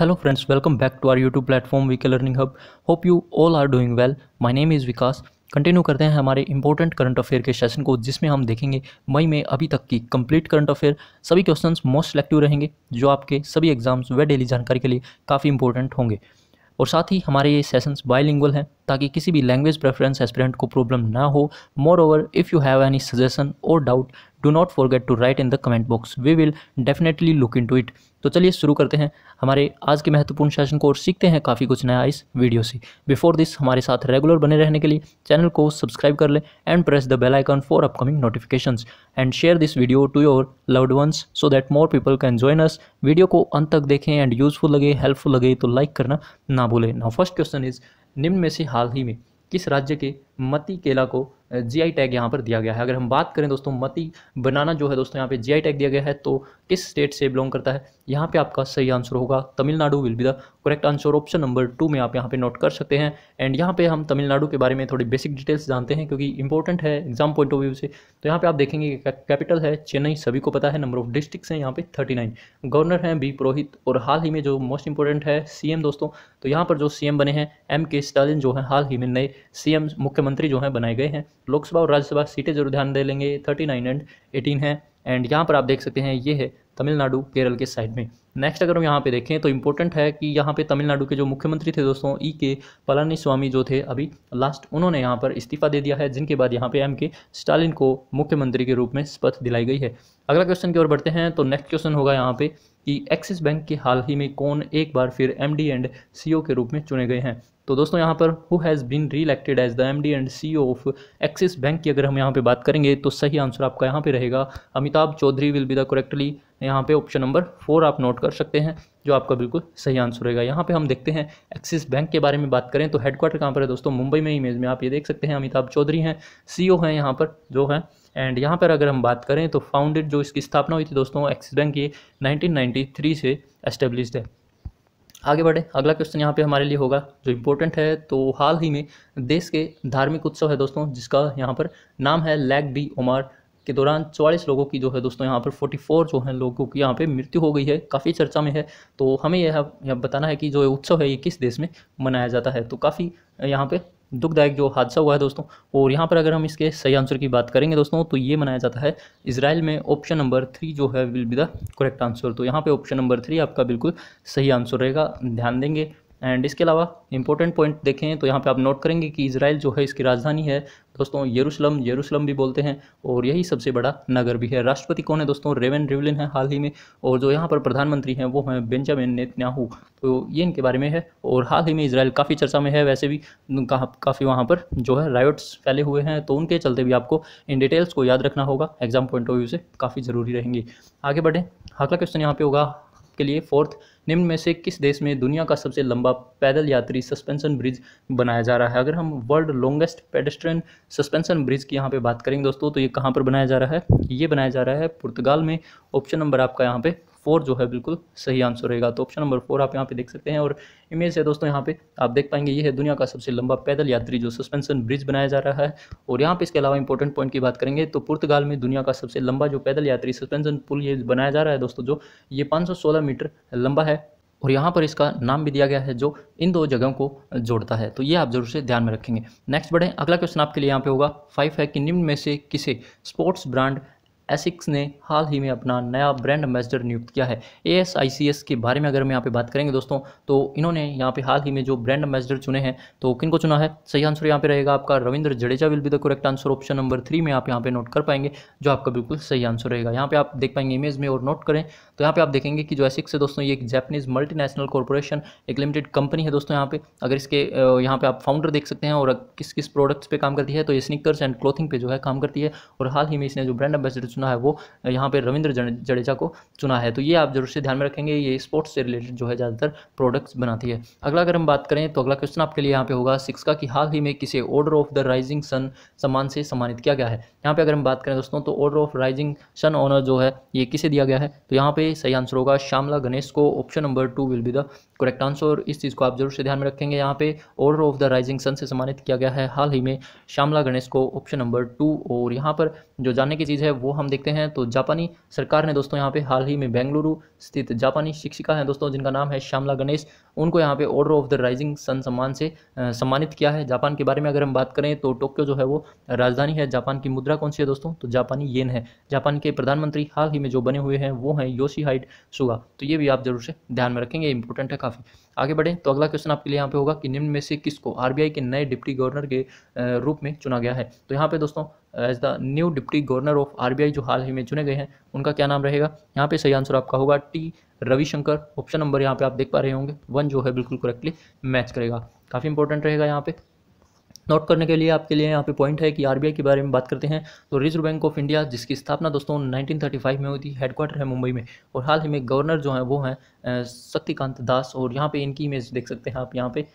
hello friends welcome back to our YouTube platform VK learning hub hope you all are doing well my name is Vikas continue करते हैं हमारे important current affair के session को जिसमें हम देखेंगे मई में अभी तक की कंप्लीट करंट अफेयर सभी क्वेश्चंस मोस्ट सेलेक्टिव रहेंगे जो आपके सभी एग्जाम्स व डेली जानकारी के लिए काफ़ी इंपॉर्टेंट होंगे और साथ ही हमारे ये सेशंस बायलिंगुअल हैं ताकि किसी भी लैंग्वेज प्रेफरेंस एस्पिरेंट को प्रॉब्लम ना हो more over if you have any suggestion और doubt do not forget to write in the comment box we will definitely look into it तो चलिए शुरू करते हैं हमारे आज के महत्वपूर्ण सेशन को और सीखते हैं काफ़ी कुछ नया इस वीडियो से बिफोर दिस हमारे साथ रेगुलर बने रहने के लिए चैनल को सब्सक्राइब कर लें and press the bell icon for upcoming notification and share this video to your loved ones so that more people can join us video को अंत तक देखें एंड यूजफुल लगे हेल्पफुल लगे तो लाइक करना ना भूलें ना फर्स्ट क्वेश्चन इज निम्न में से हाल ही में किस राज्य के मती केला को जीआई टैग यहाँ पर दिया गया है अगर हम बात करें दोस्तों मती बनाना जो है दोस्तों यहाँ पे जीआई टैग दिया गया है तो किस स्टेट से बिलोंग करता है यहाँ पे आपका सही आंसर होगा Tamil Nadu will be the correct answer option number two में आप यहाँ पे नोट कर सकते हैं एंड यहाँ पे हम तमिलनाडु के बारे में थोड़ी बेसिक डिटेल्स जानते हैं क्योंकि इंपॉर्टेंट है एग्जाम पॉइंट ऑफ व्यू से तो यहाँ पे आप देखेंगे कैपिटल है चेन्नई सभी को पता है नंबर ऑफ डिस्ट्रिक्स हैं यहाँ पे थर्टी नाइन गवर्नर हैं बी पुरोहित और हाल ही में जो मोस्ट इंपॉर्टेंट है सीएम दोस्तों तो यहाँ पर जो सीएम बने हैं एम के स्टालिन जो है हाल ही में नए सीएम मुख्यमंत्री मंत्री जो हैं बनाए गए हैं लोकसभा और राज्यसभा सीटें जरूर ध्यान दे लेंगे थर्टी नाइन एंड एटीन है एंड यहाँ पर आप देख सकते हैं ये है तमिलनाडु केरल के साइड में नेक्स्ट अगर हम यहाँ पे देखें तो इम्पोर्टेंट है कि यहाँ पे तमिलनाडु के जो मुख्यमंत्री थे दोस्तों ई e के पलानी स्वामी जो थे अभी लास्ट उन्होंने यहाँ पर इस्तीफा दे दिया है जिनके बाद यहाँ पे एम के स्टालिन को मुख्यमंत्री के रूप में शपथ दिलाई गई है अगला क्वेश्चन की ओर बढ़ते हैं तो नेक्स्ट क्वेश्चन होगा यहाँ पे कि एक्सिस बैंक के हाल ही में कौन एक बार फिर एम एंड सी के रूप में चुने गए हैं तो दोस्तों यहाँ पर who has been reelected as the M D and CEO of Axis Bank की अगर हम यहाँ पे बात करेंगे तो सही आंसर आपका यहाँ पे रहेगा Amitabh Chaudhary will be the correctly यहाँ पे ऑप्शन नंबर फोर आप नोट कर सकते हैं जो आपका बिल्कुल सही आंसर रहेगा यहाँ पे हम देखते हैं एक्सिस बैंक के बारे में बात करें तो हेडक्वार्टर कहाँ पर है दोस्तों मुंबई में इमेज में आप ये देख सकते हैं अमिताभ चौधरी हैं सीईओ e हैं यहाँ पर जो हैं एंड यहाँ पर अगर हम बात करें तो फाउंडेड जो इसकी स्थापना हुई थी दोस्तों एक्सिस बैंक ये नाइनटीन से एस्टेब्लिश है आगे बढ़े अगला क्वेश्चन यहाँ पे हमारे लिए होगा जो इम्पोर्टेंट है तो हाल ही में देश के धार्मिक उत्सव है दोस्तों जिसका यहाँ पर नाम है लैग डी ओमार के दौरान चौवालीस लोगों की जो है दोस्तों यहाँ पर फोर्टी फोर जो है लोगों की यहाँ पे मृत्यु हो गई है काफ़ी चर्चा में है तो हमें यह बताना है कि जो उत्सव है ये किस देश में मनाया जाता है तो काफ़ी यहाँ पे दुखदायक जो हादसा हुआ है दोस्तों और यहाँ पर अगर हम इसके सही आंसर की बात करेंगे दोस्तों तो ये मनाया जाता है इसराइल में ऑप्शन नंबर थ्री जो है will be the correct answer तो यहाँ पे ऑप्शन नंबर थ्री आपका बिल्कुल सही आंसर रहेगा ध्यान देंगे एंड इसके अलावा इंपॉर्टेंट पॉइंट देखें तो यहाँ पे आप नोट करेंगे कि इसराइल जो है इसकी राजधानी है दोस्तों यरूशलम यरूशलम भी बोलते हैं और यही सबसे बड़ा नगर भी है राष्ट्रपति कौन है दोस्तों रेवन रिवलिन है हाल ही में और जो यहाँ पर प्रधानमंत्री हैं वो हैं बेंजामिन नेतन्याहू तो ये इनके बारे में है और हाल ही में इसराइल काफ़ी चर्चा में है वैसे भी काफ़ी वहाँ पर जो है रायट्स फैले हुए हैं तो उनके चलते भी आपको इन डिटेल्स को याद रखना होगा एग्जाम पॉइंट ऑफ व्यू से काफ़ी ज़रूरी रहेंगी आगे बढ़ें अगला क्वेश्चन यहाँ पे होगा के लिए फोर्थ निम्न में से किस देश में दुनिया का सबसे लंबा पैदल यात्री सस्पेंशन ब्रिज बनाया जा रहा है अगर हम world longest pedestrian suspension bridge की यहाँ पे बात करेंगे दोस्तों तो ये कहाँ पर बनाया जा रहा है ये बनाया जा रहा है पुर्तगाल में ऑप्शन नंबर आपका यहाँ पे फोर जो है बिल्कुल सही आंसर रहेगा तो ऑप्शन नंबर फोर आप यहाँ पे देख सकते हैं और इमेज है दोस्तों यहाँ पे आप देख पाएंगे ये है दुनिया का सबसे लंबा पैदल यात्री जो सस्पेंशन ब्रिज बनाया जा रहा है और यहाँ पे इसके अलावा इंपॉर्टेंट पॉइंट की बात करेंगे तो पुर्तगाल में दुनिया का सबसे लंबा जो पैदल यात्री सस्पेंशन पुल ये बनाया जा रहा है दोस्तों जो ये पाँच मीटर लंबा है और यहाँ पर इसका नाम भी दिया गया है जो इन दो जगहों को जोड़ता है तो ये आप जरूर से ध्यान में रखेंगे नेक्स्ट बढ़े अगला क्वेश्चन आपके लिए यहाँ पे होगा फाइव है कि निम्न में से किसे स्पोर्ट्स ब्रांड एसिक्स ने हाल ही में अपना नया ब्रांड एम्बेसडर नियुक्त किया है ए के बारे में अगर हम यहाँ पे बात करेंगे दोस्तों तो इन्होंने यहाँ पे हाल ही में जो ब्रांड एम्बेसडर चुने हैं तो किन को चुना है सही आंसर यहाँ पे रहेगा आपका Ravindra Jadeja will be the correct answer option number three में आप यहाँ पे नोट कर पाएंगे जो आपका बिल्कुल सही आंसर रहेगा यहाँ पे आप देख पाएंगे इमेज में और नोट करें तो यहाँ पे आप देखेंगे कि जो एसिक्स है दोस्तों ये एक जैपनीज मल्टीनेशनल कॉरपोरेशन एक लिमिटेड कंपनी है दोस्तों यहाँ पे अगर इसके यहाँ पे आप फाउंडर देख सकते हैं और किस किस प्रोडक्ट्स पे काम करती है तो ये स्निकर्स एंड क्लोथिंग पे जो है काम करती है और हाल ही में इसने जो ब्रांड एम्बेसडर चुना है वो यहाँ पे रविंद्र जडेजा को चुना है तो ये आप जरूर से ध्यान में रखेंगे ये स्पोर्ट्स से रिलेटेड जो है ज़्यादातर प्रोडक्ट्स बनाती है अगला अगर हम बात करें तो अगला क्वेश्चन आपके लिए यहाँ पे होगा सिक्स का कि हाल ही में किसे order of the rising sun सम्मान से सम्मानित किया गया है यहाँ पे अगर हम बात करें दोस्तों तो order of rising sun honour जो है ये किसे दिया गया है तो यहाँ पे सही आंसर होगा श्यामला गणेश को option number two will be the correct answer इस चीज़ को आप जरूर से ध्यान में रखेंगे यहाँ पे order of the rising sun से सम्मानित किया गया है हाल ही में श्यामला गणेश को ऑप्शन नंबर टू और यहाँ पर जो जानने की चीज़ है वो हम देखते हैं तो जापानी सरकार ने दोस्तों यहाँ पे हाल ही में बेंगलुरु स्थित जापानी शिक्षिका हैं दोस्तों जिनका नाम है श्यामला गणेश उनको यहाँ पे order of the rising sun सम्मान से सम्मानित किया है जापान के बारे में अगर हम बात करें तो टोक्यो जो है वो राजधानी है जापान की मुद्रा कौन सी है दोस्तों तो जापानी येन है जापान के प्रधानमंत्री हाल ही में जो बने हुए हैं वो हैं योशी हाइट सुगा तो ये भी आप जरूर से ध्यान में रखेंगे इंपॉर्टेंट है काफ़ी आगे बढ़ें तो अगला क्वेश्चन आपके लिए यहाँ पे होगा कि निम्न में से किसको आरबीआई के नए डिप्टी गवर्नर के रूप में चुना गया है तो यहाँ पे दोस्तों as the new deputy governor of RBI जो हाल ही में चुने गए हैं उनका क्या नाम रहेगा यहाँ पे सही आंसर आपका होगा टी रविशंकर ऑप्शन नंबर यहाँ पर आप देख पा रहे होंगे वन जो है बिल्कुल करेक्टली मैच करेगा काफ़ी इंपॉर्टेंट रहेगा यहाँ पर नोट करने के लिए आपके लिए यहाँ पे पॉइंट है कि आरबीआई के बारे में बात करते हैं तो रिजर्व बैंक ऑफ इंडिया जिसकी स्थापना दोस्तों 1935 में हुई थी हेडक्वार्टर है मुंबई में और हाल ही में गवर्नर जो है वो हैं शक्तिकांत दास और यहाँ पे इनकी इमेज देख सकते हैं आप यहाँ पे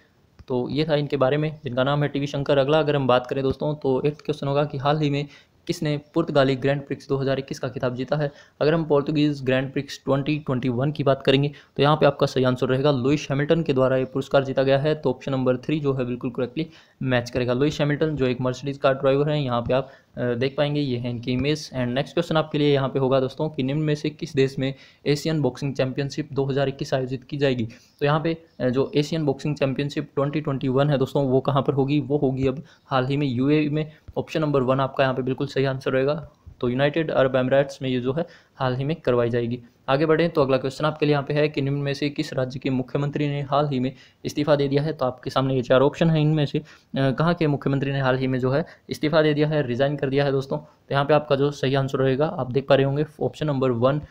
तो ये था इनके बारे में जिनका नाम है टीवी शंकर अगला अगर हम बात करें दोस्तों तो एक क्वेश्चन होगा कि हाल ही में इसने पुर्तगाली ग्रैंड प्रिक्स 2021 का खिताब जीता है अगर हम पोर्तुगीज़ ग्रैंड प्रिक्स 2021 की बात करेंगे तो यहाँ पे आपका सही आंसर रहेगा लुइस हैमिल्टन के द्वारा ये पुरस्कार जीता गया है तो ऑप्शन नंबर थ्री जो है बिल्कुल करेक्टली मैच करेगा लुइस हैमिल्टन जो एक मर्सिडीज़ कार ड्राइवर है यहाँ पे आप देख पाएंगे ये है इनकी इमेज एंड नेक्स्ट क्वेश्चन आपके लिए यहाँ पे होगा दोस्तों कि निम्न में से किस देश में एशियन बॉक्सिंग चैंपियनशिप 2021 आयोजित की जाएगी तो यहाँ पे जो एशियन बॉक्सिंग चैंपियनशिप 2021 है दोस्तों वो कहाँ पर होगी वो होगी अब हाल ही में यू e में ऑप्शन नंबर वन आपका यहाँ पर बिल्कुल सही आंसर रहेगा तो यूनाइटेड अरब एमराट्स में ये जो है हाल ही में करवाई जाएगी आगे बढ़ें तो अगला क्वेश्चन आपके लिए यहाँ पे है कि निम्न में से किस राज्य के मुख्यमंत्री ने हाल ही में इस्तीफा दे दिया है तो आपके सामने ये चार ऑप्शन है इनमें से कहाँ के मुख्यमंत्री ने हाल ही में जो है इस्तीफा दे दिया है रिजाइन कर दिया है दोस्तों तो यहाँ पे आपका जो सही आंसर रहेगा आप देख पा रहे होंगे ऑप्शन नंबर वन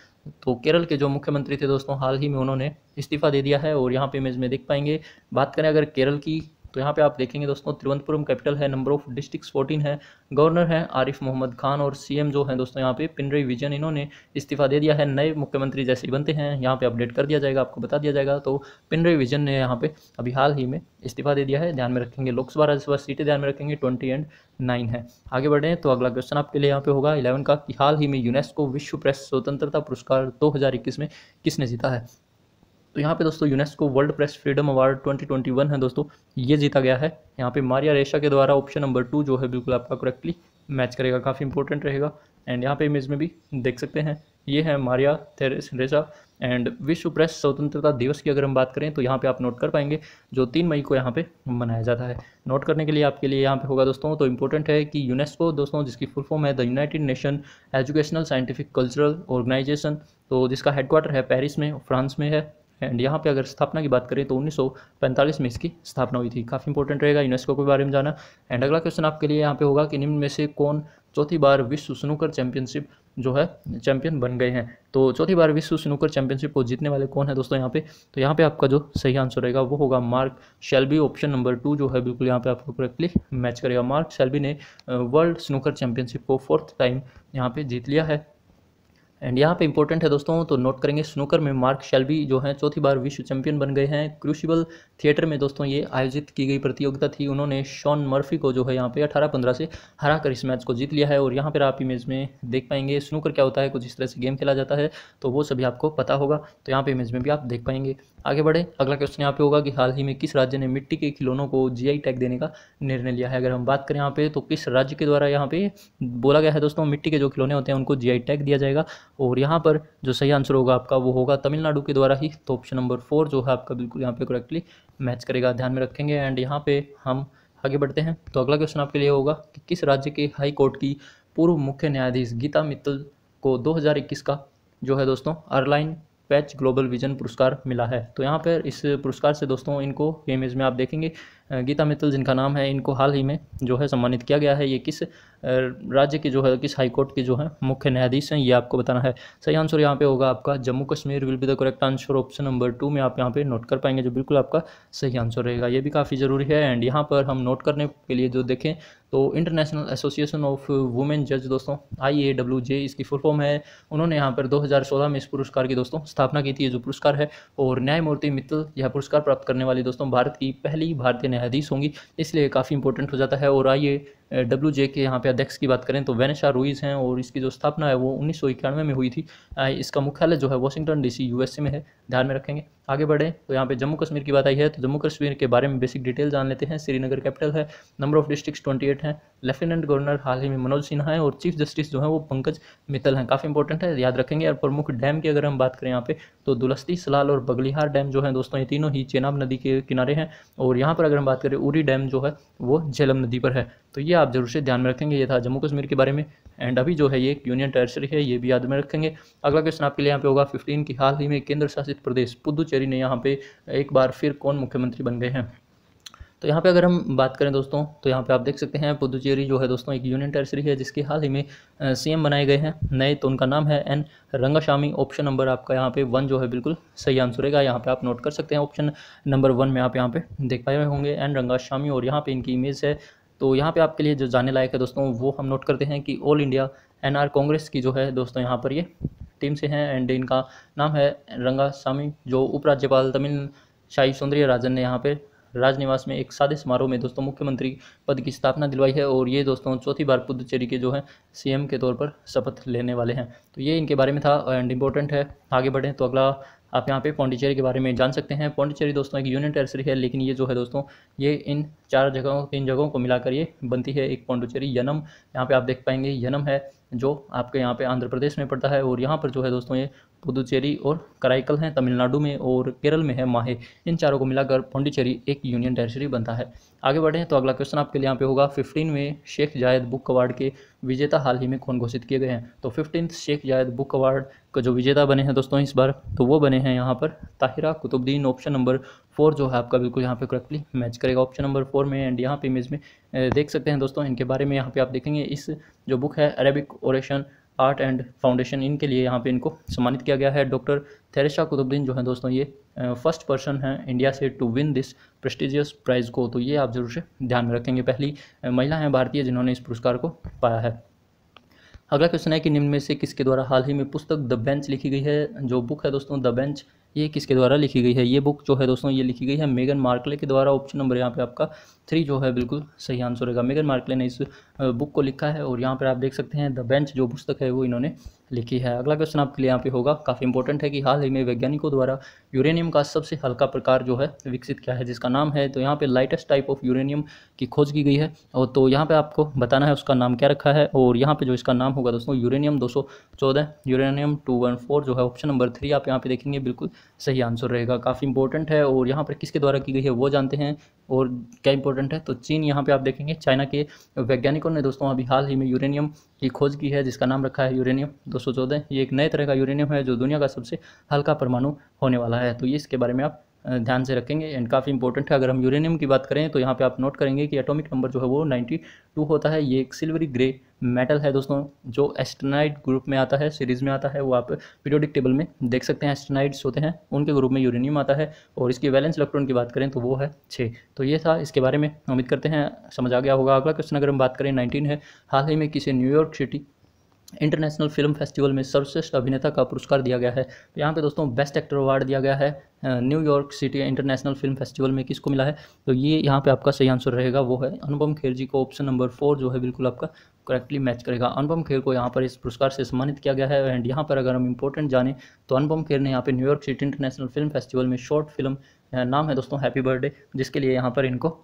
तो केरल के जो मुख्यमंत्री थे दोस्तों हाल ही में उन्होंने इस्तीफा दे दिया है और यहाँ पे इमेज में देख पाएंगे बात करें अगर केरल की तो यहाँ पे आप देखेंगे दोस्तों तिरुवनंतपुरम कैपिटल है नंबर ऑफ डिस्ट्रिक्ट फोर्टीन है गवर्नर है आरिफ मोहम्मद खान और सीएम जो है दोस्तों यहाँ पे पिनरई विजन इन्होंने इस्तीफा दे दिया है नए मुख्यमंत्री जैसे बनते हैं यहाँ पे अपडेट कर दिया जाएगा आपको बता दिया जाएगा तो पिनरई विजन ने यहाँ पे अभी हाल ही में इस्तीफा दे दिया है ध्यान में रखेंगे लोकसभा राज्यसभा सीटें ध्यान में रखेंगे ट्वेंटी एंड नाइन है आगे बढ़े तो अगला क्वेश्चन आपके लिए यहाँ पे होगा इलेवन का कि हाल ही में यूनेस्को विश्व प्रेस स्वतंत्रता पुरस्कार दो में किसने जीता है तो यहाँ पे दोस्तों UNESCO world press freedom award 2021 है दोस्तों ये जीता गया है यहाँ पे मारिया रेशा के द्वारा ऑप्शन नंबर टू जो है बिल्कुल आपका करेक्टली मैच करेगा काफ़ी इंपॉर्टेंट रहेगा एंड यहाँ पे इमेज में भी देख सकते हैं ये है मारिया थेरेस रेशा एंड विश्व प्रेस स्वतंत्रता दिवस की अगर हम बात करें तो यहाँ पर आप नोट कर पाएंगे जो तीन मई को यहाँ पे मनाया जाता है नोट करने के लिए आपके लिए यहाँ पे होगा दोस्तों तो इम्पोर्टेंट है कि यूनेस्को दोस्तों जिसकी फुल फॉर्म है the United Nation Educational Scientific Cultural Organization तो जिसका हेडक्वार्टर है पेरिस में फ्रांस में है एंड यहाँ पे अगर स्थापना की बात करें तो 1945 में इसकी स्थापना हुई थी काफ़ी इंपॉर्टेंट रहेगा यूनेस्को के बारे में जाना एंड अगला क्वेश्चन आपके लिए यहाँ पे होगा कि निम्न में से कौन चौथी बार विश्व स्नूकर चैंपियनशिप जो है चैंपियन बन गए हैं तो चौथी बार विश्व स्नूकर चैंपियनशिप को जीतने वाले कौन है दोस्तों यहाँ पे तो यहाँ पे आपका जो सही आंसर रहेगा वो होगा Mark Selby option number two जो है बिल्कुल यहाँ पे आपको करेक्टली मैच करेगा मार्क शेल्बी ने वर्ल्ड स्नूकर चैंपियनशिप को फोर्थ टाइम यहाँ पे जीत लिया है एंड यहाँ पे इंपॉर्टेंट है दोस्तों तो नोट करेंगे स्नूकर में मार्क शेल्बी जो है चौथी बार विश्व चैंपियन बन गए हैं क्रूशिबल थिएटर में दोस्तों ये आयोजित की गई प्रतियोगिता थी उन्होंने शॉन मर्फी को जो है यहाँ पे अठारह पंद्रह से हरा कर इस मैच को जीत लिया है और यहाँ पर आप इमेज में देख पाएंगे स्नूकर क्या होता है कुछ इस तरह से गेम खेला जाता है तो वो सभी आपको पता होगा तो यहाँ पर इमेज में भी आप देख पाएंगे आगे बढ़े अगला क्वेश्चन यहाँ पे होगा कि हाल ही में किस राज्य ने मिट्टी के खिलौनों को जीआई टैग देने का निर्णय लिया है अगर हम बात करें यहाँ पे तो किस राज्य के द्वारा यहाँ पे बोला गया है दोस्तों मिट्टी के जो खिलौने होते हैं उनको जीआई टैग दिया जाएगा और यहाँ पर जो सही आंसर होगा आपका वो होगा तमिलनाडु के द्वारा ही तो ऑप्शन नंबर फोर जो है आपका बिल्कुल यहाँ पे करेक्टली मैच करेगा ध्यान में रखेंगे एंड यहाँ पे हम आगे बढ़ते हैं तो अगला क्वेश्चन आपके लिए होगा कि किस राज्य के हाई कोर्ट की पूर्व मुख्य न्यायाधीश गीता मित्तल को दो का जो है दोस्तों अरलाइन पैच ग्लोबल विजन पुरस्कार मिला है तो यहाँ पर इस पुरस्कार से दोस्तों इनको इमेज में आप देखेंगे गीता मित्तल जिनका नाम है इनको हाल ही में जो है सम्मानित किया गया है ये किस राज्य के जो है किस हाईकोर्ट के जो है मुख्य न्यायाधीश हैं ये आपको बताना है सही आंसर यहाँ पे होगा आपका Jammu Kashmir will be the correct answer option number two में आप यहाँ पे नोट कर पाएंगे जो बिल्कुल आपका सही आंसर रहेगा ये भी काफ़ी ज़रूरी है एंड यहाँ पर हम नोट करने के लिए जो देखें तो इंटरनेशनल एसोसिएशन ऑफ वुमेन जज दोस्तों आई ए डब्ल्यू जे इसकी फुल फॉर्म है उन्होंने यहाँ पर 2016 में इस पुरस्कार की दोस्तों स्थापना की थी ये जो पुरस्कार है और न्यायमूर्ति मित्तल यह पुरस्कार प्राप्त करने वाली दोस्तों भारत की पहली भारतीय हदीस होंगी इसलिए काफ़ी इंपॉर्टेंट हो जाता है और आइए डब्ल्यू जे के यहाँ पे अध्यक्ष की बात करें तो वेनेशा रूइज हैं और इसकी जो स्थापना है वो उन्नीस में हुई थी इसका मुख्यालय जो है वॉशिंगटन डीसी यूएसए में है ध्यान में रखेंगे आगे बढ़ें तो यहाँ पे जम्मू कश्मीर की बात आई है तो जम्मू कश्मीर के बारे में बेसिक डिटेल जान लेते हैं श्रीनगर कैपिटल है नंबर ऑफ ट्वेंटी एट हैं लेफ्टिनेंट गवर्नर हाल ही में मनोज सिन्हा है और चीफ जस्टिस जो है वो पंकज मित्तल हैं काफ़ी इंपॉर्टेंट है याद रखेंगे और प्रमुख डैम की अगर हम बात करें यहाँ पे तो दुलस्ती सलाल और बगलिहार डैम जो है दोस्तों ये तीनों ही चेनाब नदी के किनारे हैं और यहाँ पर अगर हम बात करें उरी डैम जो है वो झेलम नदी पर है तो ये आप जरूर से ध्यान में रखेंगे ये था जम्मू कश्मीर के बारे में एंड अभी जो है ये यूनियन टेरेटरी है ये भी याद में रखेंगे अगला क्वेश्चन आपके लिए यहाँ पे होगा 15 की हाल ही में केंद्र शासित प्रदेश पुदुचेरी ने यहाँ पे एक बार फिर कौन मुख्यमंत्री बन गए हैं तो यहाँ पे अगर हम बात करें दोस्तों तो यहाँ पे आप देख सकते हैं पुदुचेरी जो है दोस्तों एक यूनियन टेरेटरी है जिसके हाल ही में सीएम बनाए गए हैं नए तो उनका नाम है एन रंगाशामी ऑप्शन नंबर आपका यहाँ पे वन जो है बिल्कुल सही आंसर रहेगा यहाँ पे आप नोट कर सकते हैं ऑप्शन नंबर वन में आप यहाँ पे देख पाए होंगे एन रंगाशामी और यहाँ पे इनकी इमेज है तो यहाँ पे आपके लिए जो जाने लायक है दोस्तों वो हम नोट करते हैं कि ऑल इंडिया एनआर कांग्रेस की जो है दोस्तों यहाँ पर ये टीम से हैं एंड इनका नाम है रंगा स्वामी जो उपराज्यपाल तमिल शाही सौंदर्य राजन ने यहाँ पे राजनिवास में एक सादे समारोह में दोस्तों मुख्यमंत्री पद की स्थापना दिलवाई है और ये दोस्तों चौथी बार पुदुचेरी के जो है सीएम के तौर पर शपथ लेने वाले हैं तो ये इनके बारे में था एंड इम्पोर्टेंट है आगे बढ़ें तो अगला आप यहाँ पे पौंडीचेरी के बारे में जान सकते हैं पौंडीचेरी दोस्तों एक यूनियन टेरेटरी है लेकिन ये जो है दोस्तों ये इन चार जगहों इन जगहों को मिलाकर ये बनती है एक पौंडीचेरी यनम यहाँ पे आप देख पाएंगे यनम है जो आपके यहाँ पे आंध्र प्रदेश में पड़ता है और यहाँ पर जो है दोस्तों ये पुदुचेरी और कराइकल हैं तमिलनाडु में और केरल में है माहे इन चारों को मिलाकर पौंडीचेरी एक यूनियन टेरेटरी बनता है आगे बढ़ें तो अगला क्वेश्चन आपके लिए यहाँ पे होगा फिफ्टीन में शेख जायद बुक अवार्ड के विजेता हाल ही में कौन घोषित किए गए हैं तो फिफ्टीन शेख जायद बुक अवार्ड का जो विजेता बने हैं दोस्तों इस बार तो वो बने हैं यहाँ पर Tahira Qutbuddin option number four जो है आपका बिल्कुल यहाँ पे करेक्टली मैच करेगा ऑप्शन नंबर फोर में एंड यहाँ पे इमेज में देख सकते हैं दोस्तों इनके बारे में यहाँ पे आप देखेंगे इस जो बुक है Arabic oration art and foundation इनके लिए यहाँ पे इनको सम्मानित किया गया है डॉक्टर थेरेशा कुतुबद्दीन जो है दोस्तों ये फर्स्ट पर्सन हैं इंडिया से to win this prestigious prize को तो ये आप ज़रूर से ध्यान में रखेंगे पहली महिला हैं भारतीय जिन्होंने इस पुरस्कार को पाया है अगला क्वेश्चन है कि निम्न में से किसके द्वारा हाल ही में पुस्तक द बेंच लिखी गई है जो बुक है दोस्तों द बेंच ये किसके द्वारा लिखी गई है ये बुक जो है दोस्तों ये लिखी गई है मेगन मार्कले के द्वारा ऑप्शन नंबर यहाँ पे आपका थ्री जो है बिल्कुल सही आंसर रहेगा मेगन मार्कले ने इस बुक को लिखा है और यहाँ पर आप देख सकते हैं द बेंच जो पुस्तक है वो इन्होंने लिखी है अगला क्वेश्चन आपके लिए यहाँ पे होगा काफ़ी इंपॉर्टेंट है कि हाल ही में वैज्ञानिकों द्वारा यूरेनियम का सबसे हल्का प्रकार जो है विकसित किया है जिसका नाम है तो यहाँ पे लाइटेस्ट टाइप ऑफ यूरेनियम की खोज की गई है और तो यहाँ पे आपको बताना है उसका नाम क्या रखा है और यहाँ पे जो इसका नाम होगा दोस्तों यूरेनियम दो यूरेनियम टू जो है ऑप्शन नंबर थ्री आप यहाँ पे देखेंगे बिल्कुल सही आंसर रहेगा काफ़ी इंपॉर्टेंट है और यहाँ पर किसके द्वारा की गई है वो जानते हैं और क्या इंपॉर्टेंट है तो चीन यहाँ पे आप देखेंगे चाइना के वैज्ञानिकों ने दोस्तों अभी हाल ही में यूरेनियम की खोज की है जिसका नाम रखा है यूरेनियम 214 ये एक नए तरह का यूरेनियम है जो दुनिया का सबसे हल्का परमाणु होने वाला है तो इसके बारे में आप ध्यान से रखेंगे एंड काफ़ी इंपॉर्टेंट है अगर हम यूरेनियम की बात करें तो यहाँ पे आप नोट करेंगे कि एटॉमिक नंबर जो है वो 92 होता है ये एक सिल्वरी ग्रे मेटल है दोस्तों जो एस्टेनाइड ग्रुप में आता है सीरीज़ में आता है वो आप पीरियोडिक टेबल में देख सकते हैं एस्टेनाइड्स होते हैं उनके ग्रुप में यूरेनियम आता है और इसकी वैलेंस इलेक्ट्रॉन की बात करें तो वो है छः तो ये था इसके बारे में उम्मीद करते हैं समझ आ गया होगा अगला क्वेश्चन अगर हम बात करें नाइनटीन है हाल ही में किसी New York city international film festival में सर्वश्रेष्ठ अभिनेता का पुरस्कार दिया गया है तो यहाँ पे दोस्तों बेस्ट एक्टर अवार्ड दिया गया है New York city international film festival में किसको मिला है तो ये यहाँ पे आपका सही आंसर रहेगा वो है अनुपम खेर जी को ऑप्शन नंबर फोर जो है बिल्कुल आपका करेक्टली मैच करेगा अनुपम खेर को यहाँ पर इस पुरस्कार से सम्मानित किया गया है एंड यहाँ पर अगर हम इंपॉर्टेंट जाने तो अनुपम खेर ने यहाँ पर New York city international film festival में शॉर्ट फिल्म नाम है दोस्तों हैप्पी बर्थडे जिसके लिए यहाँ पर इनको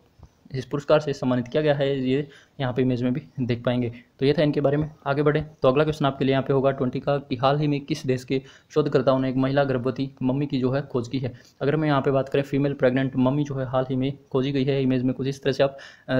इस पुरस्कार से सम्मानित किया गया है ये यहाँ पे इमेज में भी देख पाएंगे तो ये था इनके बारे में आगे बढ़े तो अगला क्वेश्चन आपके लिए यहाँ पे होगा ट्वेंटी का कि हाल ही में किस देश के शोधकर्ताओं ने एक महिला गर्भवती मम्मी की जो है खोज की है अगर मैं यहाँ पे बात करें फीमेल प्रेग्नेंट मम्मी जो है हाल ही में खोजी गई है इमेज में कुछ इस तरह से आप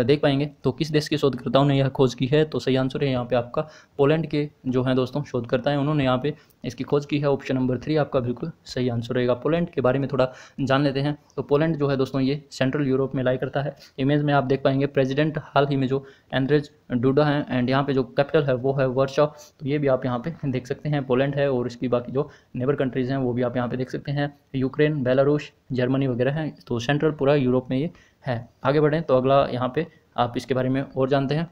देख पाएंगे तो किस देश के शोधकर्ताओं ने यह खोज की है तो सही आंसर है यहाँ पे आपका पोलैंड के जो है दोस्तों शोधकर्ता है उन्होंने यहाँ पे इसकी खोज की है ऑप्शन नंबर थ्री आपका बिल्कुल सही आंसर रहेगा पोलैंड के बारे में थोड़ा जान लेते हैं तो पोलैंड जो है दोस्तों ये सेंट्रल यूरोप में लाई करता है इमेज में आप देख पाएंगे प्रेजिडेंट हाल ही में जो एंड्रेज डूडा है एंड यहाँ पे जो कैपिटल है वो है वर्षा तो ये भी आप यहाँ पे देख सकते हैं पोलैंड है और इसकी बाकी जो नेबर कंट्रीज़ हैं वो भी आप यहाँ पे देख सकते हैं यूक्रेन बेलारूस जर्मनी वगैरह हैं तो सेंट्रल पूरा यूरोप में ये है आगे बढ़ें तो अगला यहाँ पे आप इसके बारे में और जानते हैं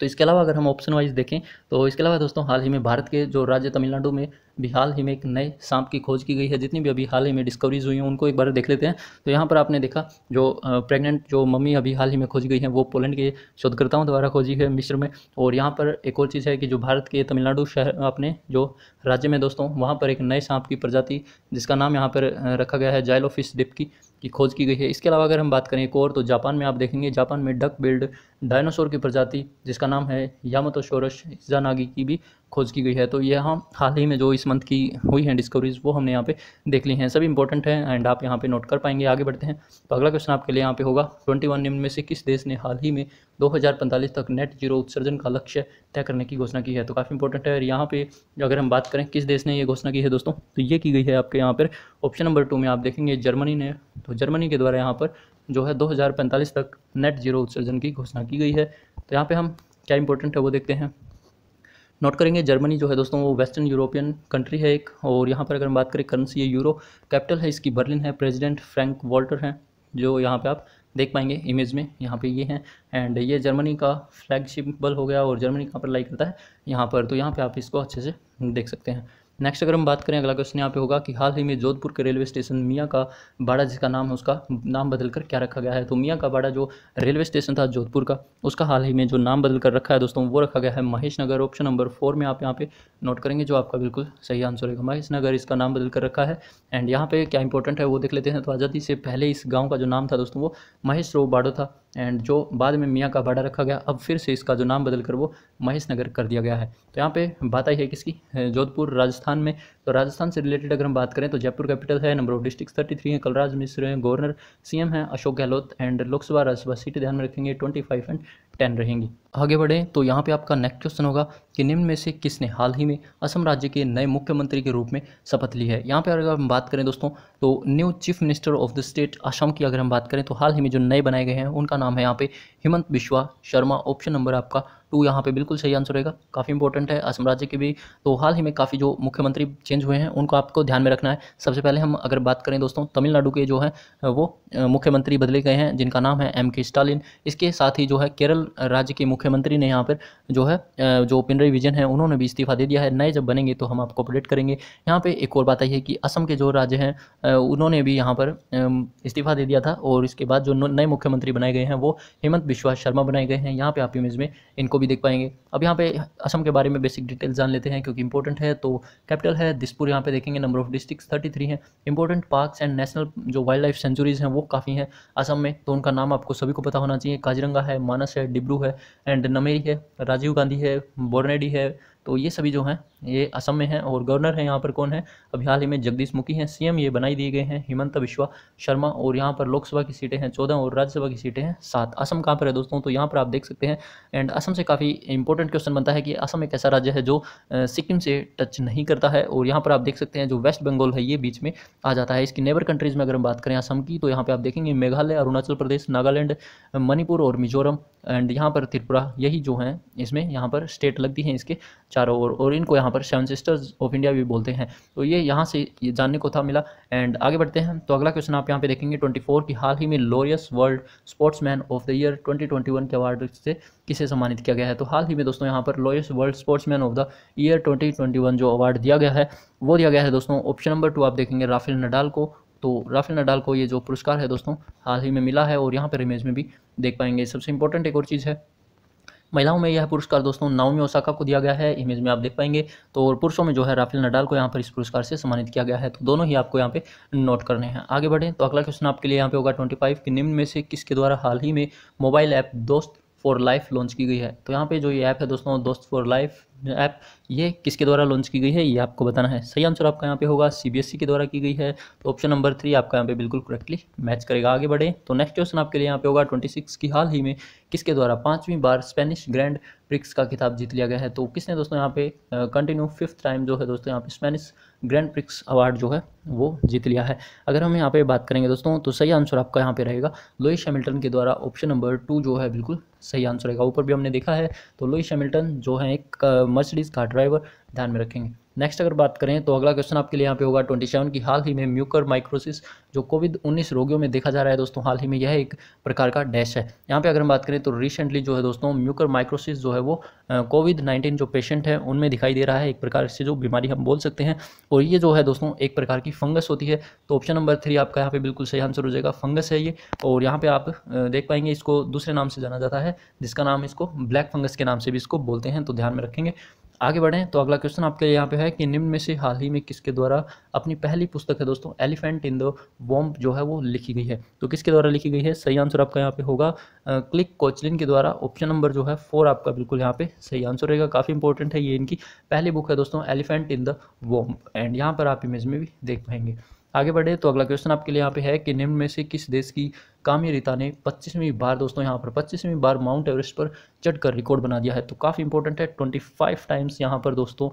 तो इसके अलावा अगर हम ऑप्शन वाइज देखें तो इसके अलावा दोस्तों हाल ही में भारत के जो राज्य तमिलनाडु में भी हाल ही में एक नए सांप की खोज की गई है जितनी भी अभी हाल ही में डिस्कवरीज हुई हैं उनको एक बार देख लेते हैं तो यहाँ पर आपने देखा जो प्रेग्नेंट जो मम्मी अभी हाल ही में खोजी गई है वो पोलैंड के शोधकर्ताओं द्वारा खोजी है मिश्र में और यहाँ पर एक और चीज़ है कि जो भारत के तमिलनाडु शहर अपने जो राज्य में दोस्तों वहाँ पर एक नए सांप की प्रजाति जिसका नाम यहाँ पर रखा गया है जाइलोफिस डिप की की खोज की गई है इसके अलावा अगर हम बात करें एक और तो जापान में आप देखेंगे जापान में डक बिल्ड डायनासोर की प्रजाति जिसका नाम है यामतोशोरस इजानागी की भी खोज की गई है तो ये हम हाल ही में जो इस मंथ की हुई हैं डिस्कवरीज वो हमने यहाँ पे देख ली हैं सब इंपॉर्टेंट हैं एंड आप यहाँ पे नोट कर पाएंगे आगे बढ़ते हैं तो अगला क्वेश्चन आपके लिए यहाँ पे होगा ट्वेंटी वन निम्न में से किस देश ने हाल ही में 2045 तक नेट जीरो उत्सर्जन का लक्ष्य तय करने की घोषणा की है तो काफ़ी इंपॉर्टेंट है और यहाँ पे अगर हम बात करें किस देश ने ये घोषणा की है दोस्तों तो ये की गई है आपके यहाँ पर ऑप्शन नंबर टू में आप देखेंगे जर्मनी ने तो जर्मनी के द्वारा यहाँ पर जो है दो तक नेट जीरो उत्सर्जन की घोषणा की गई है तो यहाँ पर हम क्या इंपॉर्टेंट है वो देखते हैं नोट करेंगे जर्मनी जो है दोस्तों वो वेस्टर्न यूरोपियन कंट्री है एक और यहाँ पर अगर हम बात करें करेंसी यूरो कैपिटल है इसकी बर्लिन है प्रेसिडेंट फ्रैंक वॉल्टर हैं जो यहाँ पे आप देख पाएंगे इमेज में यहाँ पे ये हैं एंड ये जर्मनी का फ्लैगशिप बल हो गया और जर्मनी कहाँ पर लाई करता है यहाँ पर तो यहाँ पे आप इसको अच्छे से देख सकते हैं नेक्स्ट अगर हम बात करें अगला क्वेश्चन यहाँ पे होगा कि हाल ही में जोधपुर के रेलवे स्टेशन मियाँ का बाड़ा जिसका नाम है उसका नाम बदल कर क्या रखा गया है तो मियाँ का बाड़ा जो रेलवे स्टेशन था जोधपुर का उसका हाल ही में जो नाम बदल कर रखा है दोस्तों वो रखा गया है Mahesh Nagar option number four में आप यहाँ पे नोट करेंगे जो आपका बिल्कुल सही आंसर रहेगा महेश नगर इसका नाम बदल कर रखा है एंड यहाँ पे क्या इंपॉर्टेंट है वो देख लेते हैं तो आज़ादी से पहले इस गाँव का जो नाम था दोस्तों वो महेश रो बाड़ो था एंड जो बाद में मियाँ का भाड़ा रखा गया अब फिर से इसका जो नाम बदल कर वो महेश नगर कर दिया गया है तो यहाँ पे बात आई है किसकी जोधपुर राजस्थान में तो राजस्थान से रिलेटेड अगर हम बात करें तो जयपुर कैपिटल है number of district thirty three है कलराज मिश्र हैं गवर्नर सीएम हैं अशोक गहलोत एंड लोकसभा राज्यसभा सीट ध्यान में रखेंगे ट्वेंटी फाइव एंड टेन रहेंगी आगे बढ़ें तो यहाँ पे आपका नेक्स्ट क्वेश्चन होगा कि निम्न में से किसने हाल ही में असम राज्य के नए मुख्यमंत्री के रूप में शपथ ली है यहाँ पे अगर हम बात करें दोस्तों तो new chief minister of the state Assam की अगर हम बात करें तो हाल ही में जो नए बनाए गए हैं उनका नाम है यहाँ पे हेमंत बिश्वा शर्मा ऑप्शन नंबर आपका टू यहाँ पे बिल्कुल सही आंसर रहेगा काफ़ी इंपॉर्टेंट है असम राज्य के भी तो हाल ही में काफ़ी जो मुख्यमंत्री चेंज हुए हैं उनको आपको ध्यान में रखना है सबसे पहले हम अगर बात करें दोस्तों तमिलनाडु के जो है वो मुख्यमंत्री बदले गए हैं जिनका नाम है एम के स्टालिन इसके साथ ही जो है केरल राज्य के मुख्यमंत्री ने यहाँ पर जो है जो पिनरी विजन है उन्होंने भी इस्तीफा दे दिया है नए जब बनेंगे तो हम आपको अपडेट करेंगे यहाँ पर एक और बात आई है कि असम के जो राज्य हैं उन्होंने भी यहाँ पर इस्तीफा दे दिया था और इसके बाद जो नए मुख्यमंत्री बनाए गए हैं वो हेमंत बिश्वा शर्मा बनाए गए हैं यहाँ पर आप इमेज में इनको भी देख पाएंगे अब यहाँ पे असम के बारे में बेसिक डिटेल जान लेते हैं क्योंकि इंपॉर्टेंट है तो कैपिटल है दिसपुर यहाँ पे देखेंगे number of district thirty three हैं इंपॉर्टेंट पार्क्स एंड नेशनल जो वाइल्ड लाइफ सेंचुरीज हैं वो काफ़ी हैं असम में तो उनका नाम आपको सभी को पता होना चाहिए काजिरंगा है मानस है डिब्रू है एंड नमेरी है राजीव गांधी है बोर्नेडी है तो ये सभी जो हैं ये असम में हैं और गवर्नर हैं यहाँ पर कौन है अभी हाल ही में जगदीश मुखी हैं सीएम ये बनाई दिए गए हैं हिमंत विश्वा शर्मा और यहाँ पर लोकसभा की सीटें हैं चौदह और राज्यसभा की सीटें हैं सात असम कहाँ पर है दोस्तों तो यहाँ पर आप देख सकते हैं एंड असम से काफ़ी इंपॉर्टेंट क्वेश्चन बनता है कि असम एक ऐसा राज्य है जो सिक्किम से टच नहीं करता है और यहाँ पर आप देख सकते हैं जो वेस्ट बंगाल है ये बीच में आ जाता है इसकी नेबर कंट्रीज़ में अगर हम बात करें असम की तो यहाँ पर आप देखेंगे मेघालय अरुणाचल प्रदेश नागालैंड मणिपुर और मिजोरम एंड यहाँ पर त्रिपुरा यही जो हैं इसमें यहाँ पर स्टेट लगती हैं इसके चारों ओर और इनको यहाँ यहाँ पर सेवन सिस्टर्स ऑफ इंडिया भी बोलते हैं तो ये यहाँ से ये जानने को था मिला एंड आगे बढ़ते हैं तो अगला क्वेश्चन आप यहाँ पे देखेंगे ट्वेंटी फोर की हाल ही में Laureus world sportsman of the year twenty twenty one के अवार्ड से किसे सम्मानित किया गया है तो हाल ही में दोस्तों यहाँ पर Laureus world sportsman of the year twenty twenty one जो अवार्ड दिया गया है वो दिया गया है दोस्तों ऑप्शन नंबर टू आप देखेंगे राफेल नडाल को तो राफेल नडाल को ये जो पुरस्कार है दोस्तों हाल ही में मिला है और यहाँ पर इमेज में भी देख पाएंगे सबसे इंपॉर्टेंट एक और चीज़ है महिलाओं में यह पुरस्कार दोस्तों नाओमी ओसाका को दिया गया है इमेज में आप देख पाएंगे तो और पुरुषों में जो है राफेल नडाल को यहाँ पर इस पुरस्कार से सम्मानित किया गया है तो दोनों ही आपको यहाँ पे नोट करने हैं आगे बढ़ें तो अगला क्वेश्चन आपके लिए यहाँ पे होगा ट्वेंटी फाइव कि निम्न में से किसके द्वारा हाल ही में mobile app Dost for life launch की गई है तो यहाँ पे जो ये ऐप है दोस्तों दोस्त फॉर लाइफ ऐप ये किसके द्वारा लॉन्च की गई है ये आपको बताना है सही आंसर आपका यहाँ पे होगा सीबीएसई e के द्वारा की गई है तो ऑप्शन नंबर थ्री आपका यहाँ पे बिल्कुल करेक्टली मैच करेगा आगे बढ़े तो नेक्स्ट क्वेश्चन आपके लिए यहाँ पे होगा ट्वेंटी सिक्स की हाल ही में किसके द्वारा पाँचवीं बार स्पेनिश ग्रैंड प्रिक्स का खिताब जीत लिया गया है तो किसने दोस्तों यहाँ पे कंटिन्यू फिफ्थ टाइम जो है दोस्तों यहाँ पे स्पेनिश ग्रैंड प्रिक्स अवार्ड जो है वो जीत लिया है अगर हम यहाँ पे बात करेंगे दोस्तों तो सही आंसर आपका यहाँ पे रहेगा लोइस हैमिल्टन के द्वारा ऑप्शन नंबर टू जो है बिल्कुल सही आंसर रहेगा ऊपर भी हमने देखा है तो लोइस हैमिल्टन जो है एक मर्सिडीज़ का ड्राइवर ध्यान में रखेंगे नेक्स्ट अगर बात करें तो अगला क्वेश्चन आपके लिए यहाँ पे होगा ट्वेंटी सेवन की हाल ही में म्यूकर माइक्रोसिस जो कोविड उन्नीस रोगियों में देखा जा रहा है दोस्तों हाल ही में यह एक प्रकार का डैश है यहाँ पे अगर हम बात करें तो रिसेंटली जो है दोस्तों म्यूकर माइक्रोसिस जो है वो कोविड नाइन्टीन जो पेशेंट है उनमें दिखाई दे रहा है एक प्रकार से जो बीमारी हम बोल सकते हैं और ये जो है दोस्तों एक प्रकार की फंगस होती है तो ऑप्शन नंबर थ्री आपका यहाँ पे बिल्कुल सही आंसर हो जाएगा फंगस है ये और यहाँ पे आप देख पाएंगे इसको दूसरे नाम से जाना जाता है जिसका नाम इसको ब्लैक फंगस के नाम से भी इसको बोलते हैं तो ध्यान में रखेंगे आगे बढ़ें तो अगला क्वेश्चन आपके यहाँ पे है कि निम्न में से हाल ही में किसके द्वारा अपनी पहली पुस्तक है दोस्तों एलिफेंट इन द वॉम्प जो है वो लिखी गई है तो किसके द्वारा लिखी गई है सही आंसर आपका यहाँ पे होगा क्लिक कोचलिन के द्वारा ऑप्शन नंबर जो है फोर आपका बिल्कुल यहाँ पे सही आंसर रहेगा काफ़ी इंपॉर्टेंट है ये इनकी पहली बुक है दोस्तों elephant in the womb and यहाँ पर आप इमेज में भी देख पाएंगे आगे बढ़े तो अगला क्वेश्चन आपके लिए यहाँ पे है कि निम्न में से किस देश की कामी रीता ने पच्चीसवीं बार दोस्तों यहाँ पर पच्चीसवीं बार माउंट एवरेस्ट पर चढ़कर रिकॉर्ड बना दिया है तो काफ़ी इंपॉर्टेंट है ट्वेंटी फाइव टाइम्स यहाँ पर दोस्तों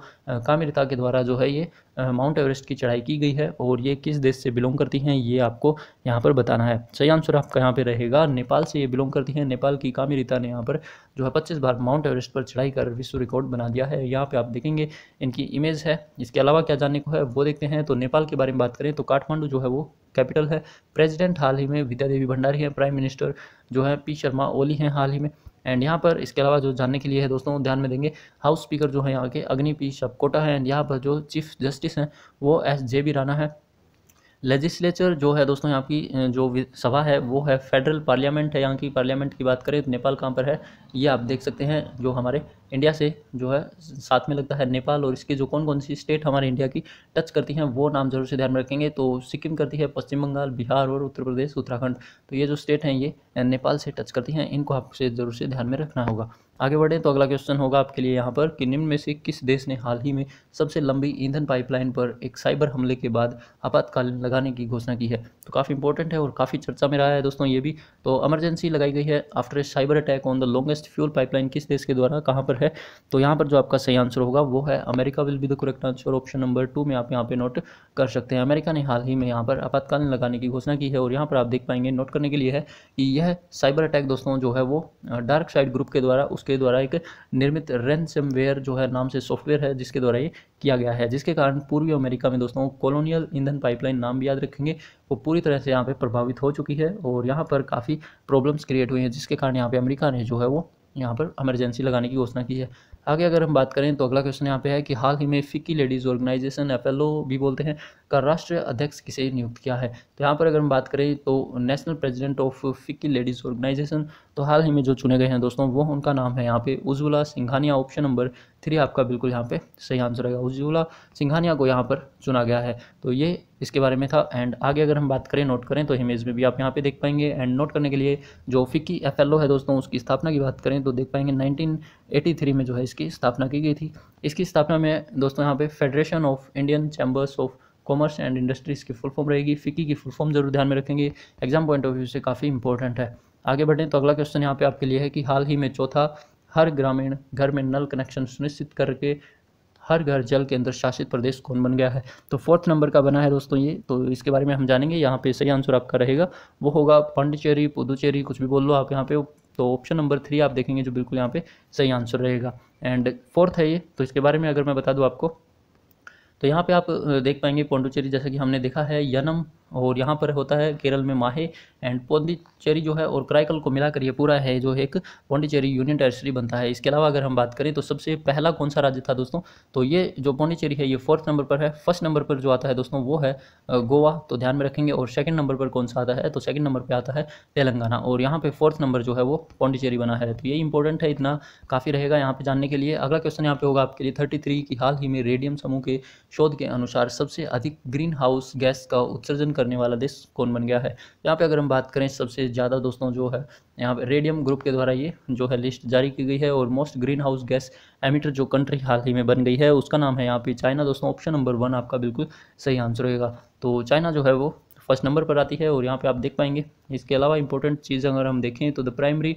कामी रीता के द्वारा जो है ये माउंट एवरेस्ट की चढ़ाई की गई है और ये किस देश से बिलोंग करती हैं ये आपको यहाँ पर बताना है सही आंसर आपका यहाँ पर रहेगा नेपाल से ये बिलोंग करती हैं नेपाल की कामी रीता ने यहाँ पर जो है पच्चीस बार माउंट एवरेस्ट पर चढ़ाई कर विश्व रिकॉर्ड बना दिया है यहाँ पर आप देखेंगे इनकी इमेज है इसके अलावा क्या जानने को है वो देखते हैं तो नेपाल के बारे में बात करें तो काठमांडू जो है वो कैपिटल है प्रेजिडेंट हाल ही में विद्या देवी भंडारी हैं प्राइम मिनिस्टर जो है पी शर्मा ओली हैं हाल ही में एंड यहाँ पर इसके अलावा जो जानने के लिए है दोस्तों ध्यान में देंगे हाउस स्पीकर जो है यहाँ के अग्नि पी शपकोटा है एंड यहाँ पर जो चीफ जस्टिस हैं वो एस जे बी राना है लेजिस्लेचर जो है दोस्तों यहाँ की जो सभा है वो है फेडरल पार्लियामेंट है यहाँ की पार्लियामेंट की बात करें तो नेपाल कहाँ पर है ये आप देख सकते हैं जो हमारे इंडिया से जो है साथ में लगता है नेपाल और इसकी जो कौन कौन सी स्टेट हमारे इंडिया की टच करती हैं वो नाम जरूर से ध्यान में रखेंगे तो सिक्किम करती है पश्चिम बंगाल बिहार और उत्तर प्रदेश उत्तराखंड तो ये जो स्टेट हैं ये नेपाल से टच करती हैं इनको आपसे ज़रूर से ध्यान में रखना होगा आगे बढ़ें तो अगला क्वेश्चन होगा आपके लिए यहाँ पर कि निम्न में से किस देश ने हाल ही में सबसे लंबी ईंधन पाइपलाइन पर एक साइबर हमले के बाद आपातकालीन लगाने की घोषणा की है तो काफ़ी इंपॉर्टेंट है और काफ़ी चर्चा में रहा है दोस्तों ये भी तो एमरजेंसी लगाई गई है after a cyber attack on the longest fuel pipeline किस देश के द्वारा कहाँ पर है तो यहाँ पर जो आपका सही आंसर होगा वो है America will be the correct answer option number two में आप यहाँ पर नोट कर सकते हैं अमेरिका ने हाल ही में यहाँ पर आपातकालीन लगाने की घोषणा की है और यहाँ पर आप देख पाएंगे नोट करने के लिए है कि यह साइबर अटैक दोस्तों जो है वो डार्क साइड ग्रुप के द्वारा उस के द्वारा एक निर्मित रेंसमवेयर जो है नाम से सॉफ्टवेयर है जिसके द्वारा ये किया गया है जिसके कारण पूर्वी अमेरिका में दोस्तों कॉलोनियल ईंधन पाइपलाइन नाम भी याद रखेंगे वो पूरी तरह से यहाँ पे प्रभावित हो चुकी है और यहाँ पर काफ़ी प्रॉब्लम्स क्रिएट हुई हैं जिसके कारण यहाँ पे अमेरिका ने जो है वो यहाँ पर इमरजेंसी लगाने की घोषणा की है आगे अगर हम बात करें तो अगला क्वेश्चन यहाँ पे है कि हाल ही में फिक्की लेडीज़ ऑर्गेनाइजेशन एफ भी बोलते हैं का राष्ट्रीय अध्यक्ष किसे नियुक्त किया है तो यहाँ पर अगर हम बात करें तो national president of FICCI ladies organisation तो हाल ही में जो चुने गए हैं दोस्तों वो उनका नाम है यहाँ पे Ujjwala Singhania option number three आपका बिल्कुल यहाँ पे सही आंसर रहेगा उज्ज्वला सिंघानिया को यहाँ पर चुना गया है तो ये इसके बारे में था एंड आगे अगर हम बात करें नोट करें तो इमेज में भी आप यहाँ पे देख पाएंगे एंड नोट करने के लिए जो फिक्की एफ है दोस्तों उसकी स्थापना की बात करें तो देख पाएंगे थ्री में जो है इसकी स्थापना की गई थी इसकी स्थापना में दोस्तों यहाँ पे federation of Indian chambers of commerce and industries की फुल फॉर्म रहेगी फिक्की की फुल फॉर्म जरूर ध्यान में रखेंगे एग्जाम पॉइंट ऑफ व्यू से काफ़ी इंपॉर्टेंट है आगे बढ़ें तो अगला क्वेश्चन यहाँ पे आपके लिए है कि हाल ही में चौथा हर ग्रामीण घर में नल कनेक्शन सुनिश्चित करके हर घर जल केंद्र शासित प्रदेश कौन बन गया है तो फोर्थ नंबर का बना है दोस्तों ये तो इसके बारे में हम जानेंगे यहाँ पे सही आंसर आपका रहेगा वो होगा पांडिचेरी पुदुचेरी कुछ भी बोल लो आप यहाँ पे तो ऑप्शन नंबर थ्री आप देखेंगे जो बिल्कुल यहाँ पे सही आंसर रहेगा एंड फोर्थ है ये तो इसके बारे में अगर मैं बता दूँ आपको तो यहाँ पे आप देख पाएंगे पौंडुचेरी जैसा कि हमने देखा है यनम और यहाँ पर होता है केरल में माहे एंड पौंडीचेरी जो है और क्राइकल को मिलाकर ये पूरा है जो एक पौंडीचेरी यूनियन टेरिटरी बनता है इसके अलावा अगर हम बात करें तो सबसे पहला कौन सा राज्य था दोस्तों तो ये जो पौंडीचेरी है ये फोर्थ नंबर पर है फर्स्ट नंबर पर जो आता है दोस्तों वो है गोवा तो ध्यान में रखेंगे और सेकंड नंबर पर कौन सा आता है तो सेकंड नंबर पर आता है तेलंगाना और यहाँ पर फोर्थ नंबर जो है वो पौंडीचेरी बना है तो ये इंपॉर्टेंट है इतना काफ़ी रहेगा यहाँ पर जानने के लिए अगला क्वेश्चन यहाँ पे होगा आपके लिए थर्टी थ्री की हाल ही में रेडियम समूह के शोध के अनुसार सबसे अधिक ग्रीन हाउस गैस का उत्सर्जन करने वाला देश कौन बन गया है यहाँ पे अगर हम बात करें सबसे ज़्यादा दोस्तों जो है यहाँ पे रेडियम ग्रुप के द्वारा ये जो है लिस्ट जारी की गई है और most greenhouse gas emitter जो कंट्री हाल ही में बन गई है उसका नाम है यहाँ पे चाइना दोस्तों ऑप्शन नंबर वन आपका बिल्कुल सही आंसर रहेगा तो चाइना जो है वो फर्स्ट नंबर पर आती है और यहाँ पे आप देख पाएंगे इसके अलावा इंपॉर्टेंट चीज़ अगर हम देखें तो the primary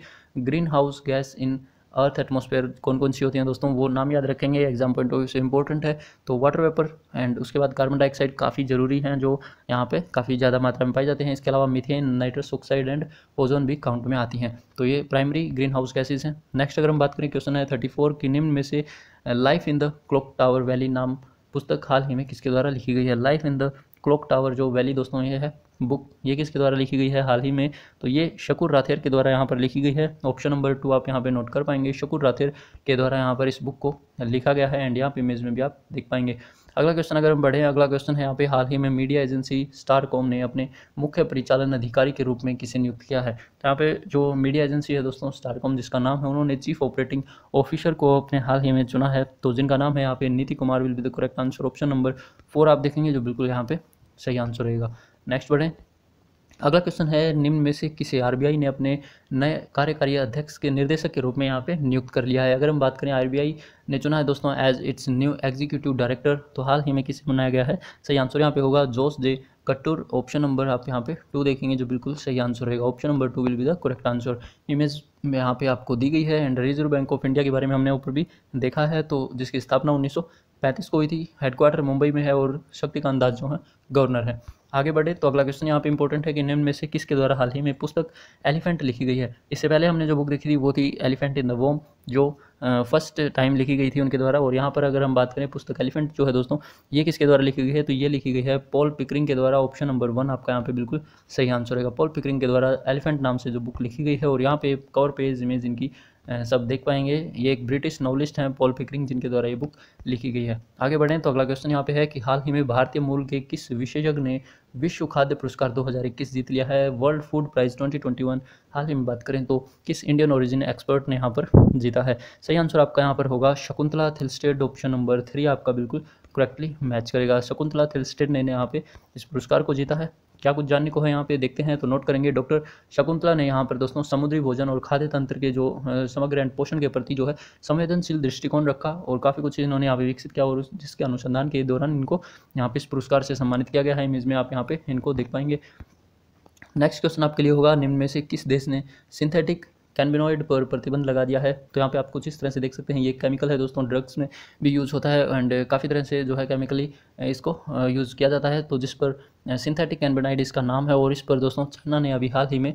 greenhouse gas in earth atmosphere कौन कौन सी होती हैं दोस्तों वो नाम याद रखेंगे एग्जाम पॉइंट ऑफ व्यू से इंपॉर्टेंट है तो वाटर वेपर एंड उसके बाद कार्बन डाइऑक्साइड काफ़ी ज़रूरी हैं जो यहाँ पे काफ़ी ज़्यादा मात्रा में पाए जाते हैं इसके अलावा methane nitrous oxide and ozone भी काउंट में आती हैं तो ये प्राइमरी ग्रीन हाउस गैसेज हैं नेक्स्ट अगर हम बात करें क्वेश्चन है थर्टी फोर की निम्न में से life in the clock tower valley नाम पुस्तक हाल ही में किसके द्वारा लिखी गई है life in the clock tower जो वैली दोस्तों ये है बुक ये किसके द्वारा लिखी गई है हाल ही में तो ये शकुर राथेर के द्वारा यहाँ पर लिखी गई है ऑप्शन नंबर टू आप यहाँ पे नोट कर पाएंगे शकुर राथेर के द्वारा यहाँ पर इस बुक को लिखा गया है एंड यहाँ पे इमेज में भी आप देख पाएंगे अगला क्वेश्चन अगर हम बढ़ें अगला क्वेश्चन है यहाँ पे हाल ही में मीडिया एजेंसी स्टारकॉम ने अपने मुख्य परिचालन अधिकारी के रूप में किसे नियुक्त किया है तो यहाँ पे जो मीडिया एजेंसी है दोस्तों स्टारकॉम जिसका नाम है उन्होंने चीफ ऑपरेटिंग ऑफिसर को अपने हाल ही में चुना है तो जिनका नाम है यहाँ पे Neeti Kumar will be the correct answer option number four आप देखेंगे जो बिल्कुल यहाँ पे सही आंसर रहेगा नेक्स्ट बढ़ें अगला क्वेश्चन है निम्न में से किसे आरबीआई ने अपने नए कार्यकारी अध्यक्ष के निर्देशक के रूप में यहाँ पे नियुक्त कर लिया है अगर हम बात करें आरबीआई ने चुना है दोस्तों as its new executive director तो हाल ही में किसे बनाया गया है सही आंसर यहाँ पे होगा जोश जे कट्टूर ऑप्शन नंबर आप यहाँ पे टू देखेंगे जो बिल्कुल सही आंसर रहेगा option number two will be the correct answer image में यहाँ पे आपको दी गई है and reserve bank of India के बारे में हमने ऊपर भी देखा है तो जिसकी स्थापना उन्नीस को हुई थी हेडक्वार्टर मुंबई में है और शक्तिकांत दास जो हैं गवर्नर हैं आगे बढ़े तो अगला क्वेश्चन यहाँ पे इंपॉर्टेंट है कि निम्न में से किसके द्वारा हाल ही में पुस्तक एलिफेंट लिखी गई है इससे पहले हमने जो बुक देखी थी वो थी एलिफेंट इन द वोम जो फर्स्ट टाइम लिखी गई थी उनके द्वारा और यहाँ पर अगर हम बात करें पुस्तक एलिफेंट जो है दोस्तों ये किसके द्वारा लिखी गई है तो ये लिखी गई है पॉल पिकरिंग के द्वारा ऑप्शन नंबर वन आपका यहाँ पे बिल्कुल सही आंसर होगा पॉल पिकरिंग के द्वारा एलिफेंट नाम से जो बुक लिखी गई है और यहाँ पे कवर पेज इमेज जिनकी सब देख पाएंगे ये एक ब्रिटिश नॉवलिस्ट हैं पॉल पिकरिंग जिनके द्वारा ये बुक लिखी गई है आगे बढ़ें तो अगला क्वेश्चन यहाँ पे है कि हाल ही में भारतीय मूल के किस विशेषज्ञ ने विश्व खाद्य पुरस्कार 2021 जीत लिया है वर्ल्ड फूड प्राइज 2021 हाल ही में बात करें तो किस इंडियन ओरिजिन एक्सपर्ट ने यहाँ पर जीता है सही आंसर आपका यहाँ पर होगा Shakuntala Thilsted option number three आपका बिल्कुल करेक्टली मैच करेगा शकुंतला थिलस्टेड ने यहाँ पे इस पुरस्कार को जीता है क्या कुछ जानने को है यहाँ पे देखते हैं तो नोट करेंगे डॉक्टर शकुंतला ने यहाँ पर दोस्तों समुद्री भोजन और खाद्य तंत्र के जो समग्र एंड पोषण के प्रति जो है संवेदनशील दृष्टिकोण रखा और काफ़ी कुछ इन्होंने यहाँ पे विकसित किया और जिसके अनुसंधान के दौरान इनको यहाँ पे इस पुरस्कार से सम्मानित किया गया है इमेज में आप यहाँ पे इनको देख पाएंगे नेक्स्ट क्वेश्चन आपके लिए होगा निम्न में से किस देश ने सिंथेटिक कैनबिनोइड पर प्रतिबंध लगा दिया है तो यहाँ पे आप कुछ इस तरह से देख सकते हैं ये केमिकल है दोस्तों ड्रग्स में भी यूज़ होता है एंड काफ़ी तरह से जो है केमिकली इसको यूज़ किया जाता है तो जिस पर सिंथेटिक कैनबिनाइड इसका नाम है और इस पर दोस्तों चाइना ने अभी हाल ही में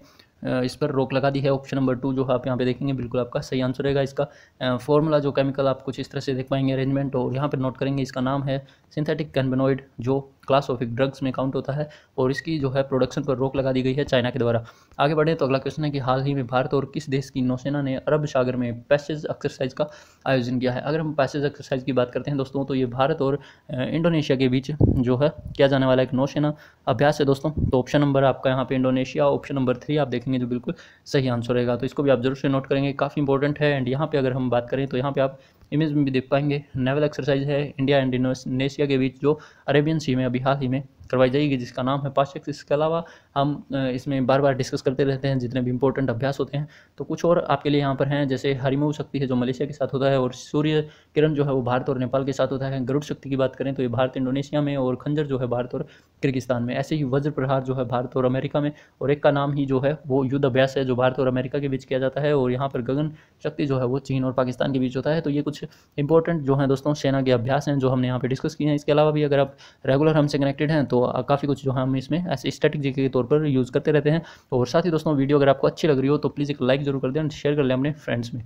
इस पर रोक लगा दी है ऑप्शन नंबर टू जो आप यहाँ पे देखेंगे बिल्कुल आपका सही आंसर रहेगा इसका फॉर्मूला जो केमिकल आप कुछ इस तरह से देख पाएंगे अरेंजमेंट और यहाँ पे नोट करेंगे इसका नाम है सिंथेटिक कैनबेनोइड जो क्लास ऑफ ड्रग्स में काउंट होता है और इसकी जो है प्रोडक्शन पर रोक लगा दी गई है चाइना के द्वारा आगे बढ़ें तो अगला क्वेश्चन है कि हाल ही में भारत और किस देश की नौसेना ने अरब सागर में पैसेज एक्सरसाइज का आयोजन किया है अगर हम पैसेज एक्सरसाइज की बात करते हैं दोस्तों तो ये भारत और इंडोनेशिया के बीच जो है किया जाने वाला एक नौसेना अभ्यास है दोस्तों तो ऑप्शन नंबर आपका यहाँ पे इंडोनेशिया ऑप्शन नंबर थ्री आप देखेंगे जो बिल्कुल सही आंसर रहेगा तो इसको भी आप जरूर से नोट करेंगे काफ़ी इंपॉर्टेंट है एंड यहाँ पर अगर हम बात करें तो यहाँ पर आप इमेज में भी देख पाएंगे नेवल एक्सरसाइज है इंडिया एंड इंडोनेशिया के बीच जो अरेबियन सी में अभी हाल ही में करवाई जाएगी जिसका नाम है पाशेक्स इसके अलावा हम इसमें बार बार डिस्कस करते रहते हैं जितने भी इंपॉर्टेंट अभ्यास होते हैं तो कुछ और आपके लिए यहाँ पर हैं जैसे हरिमऊ शक्ति है जो मलेशिया के साथ होता है और सूर्य किरण जो है वो भारत और नेपाल के साथ होता है गरुड़ शक्ति की बात करें तो ये भारत इंडोनेशिया में और खंजर जो है भारत और किर्गिस्तान में ऐसे ही वज्र प्रहार जो है भारत और अमेरिका में और एक का नाम ही जो है वो युद्ध अभ्यास है जो भारत और अमेरिका के बीच किया जाता है और यहाँ पर गगन शक्ति जो है वो चीन और पाकिस्तान के बीच होता है तो ये कुछ इंपॉर्टेंट जो है दोस्तों सेना के अभ्यास हैं जो हमने यहाँ पर डिस्कस किए हैं इसके अलावा भी अगर आप रेगुलर हमसे कनेक्टेड हैं तो तो काफ़ी कुछ जो है हम इसमें ऐसे स्टैटिक जीके के तौर पर यूज़ करते रहते हैं तो और साथ ही दोस्तों वीडियो अगर आपको अच्छी लग रही हो तो प्लीज़ एक लाइक जरूर कर दें शेयर कर लें अपने फ्रेंड्स में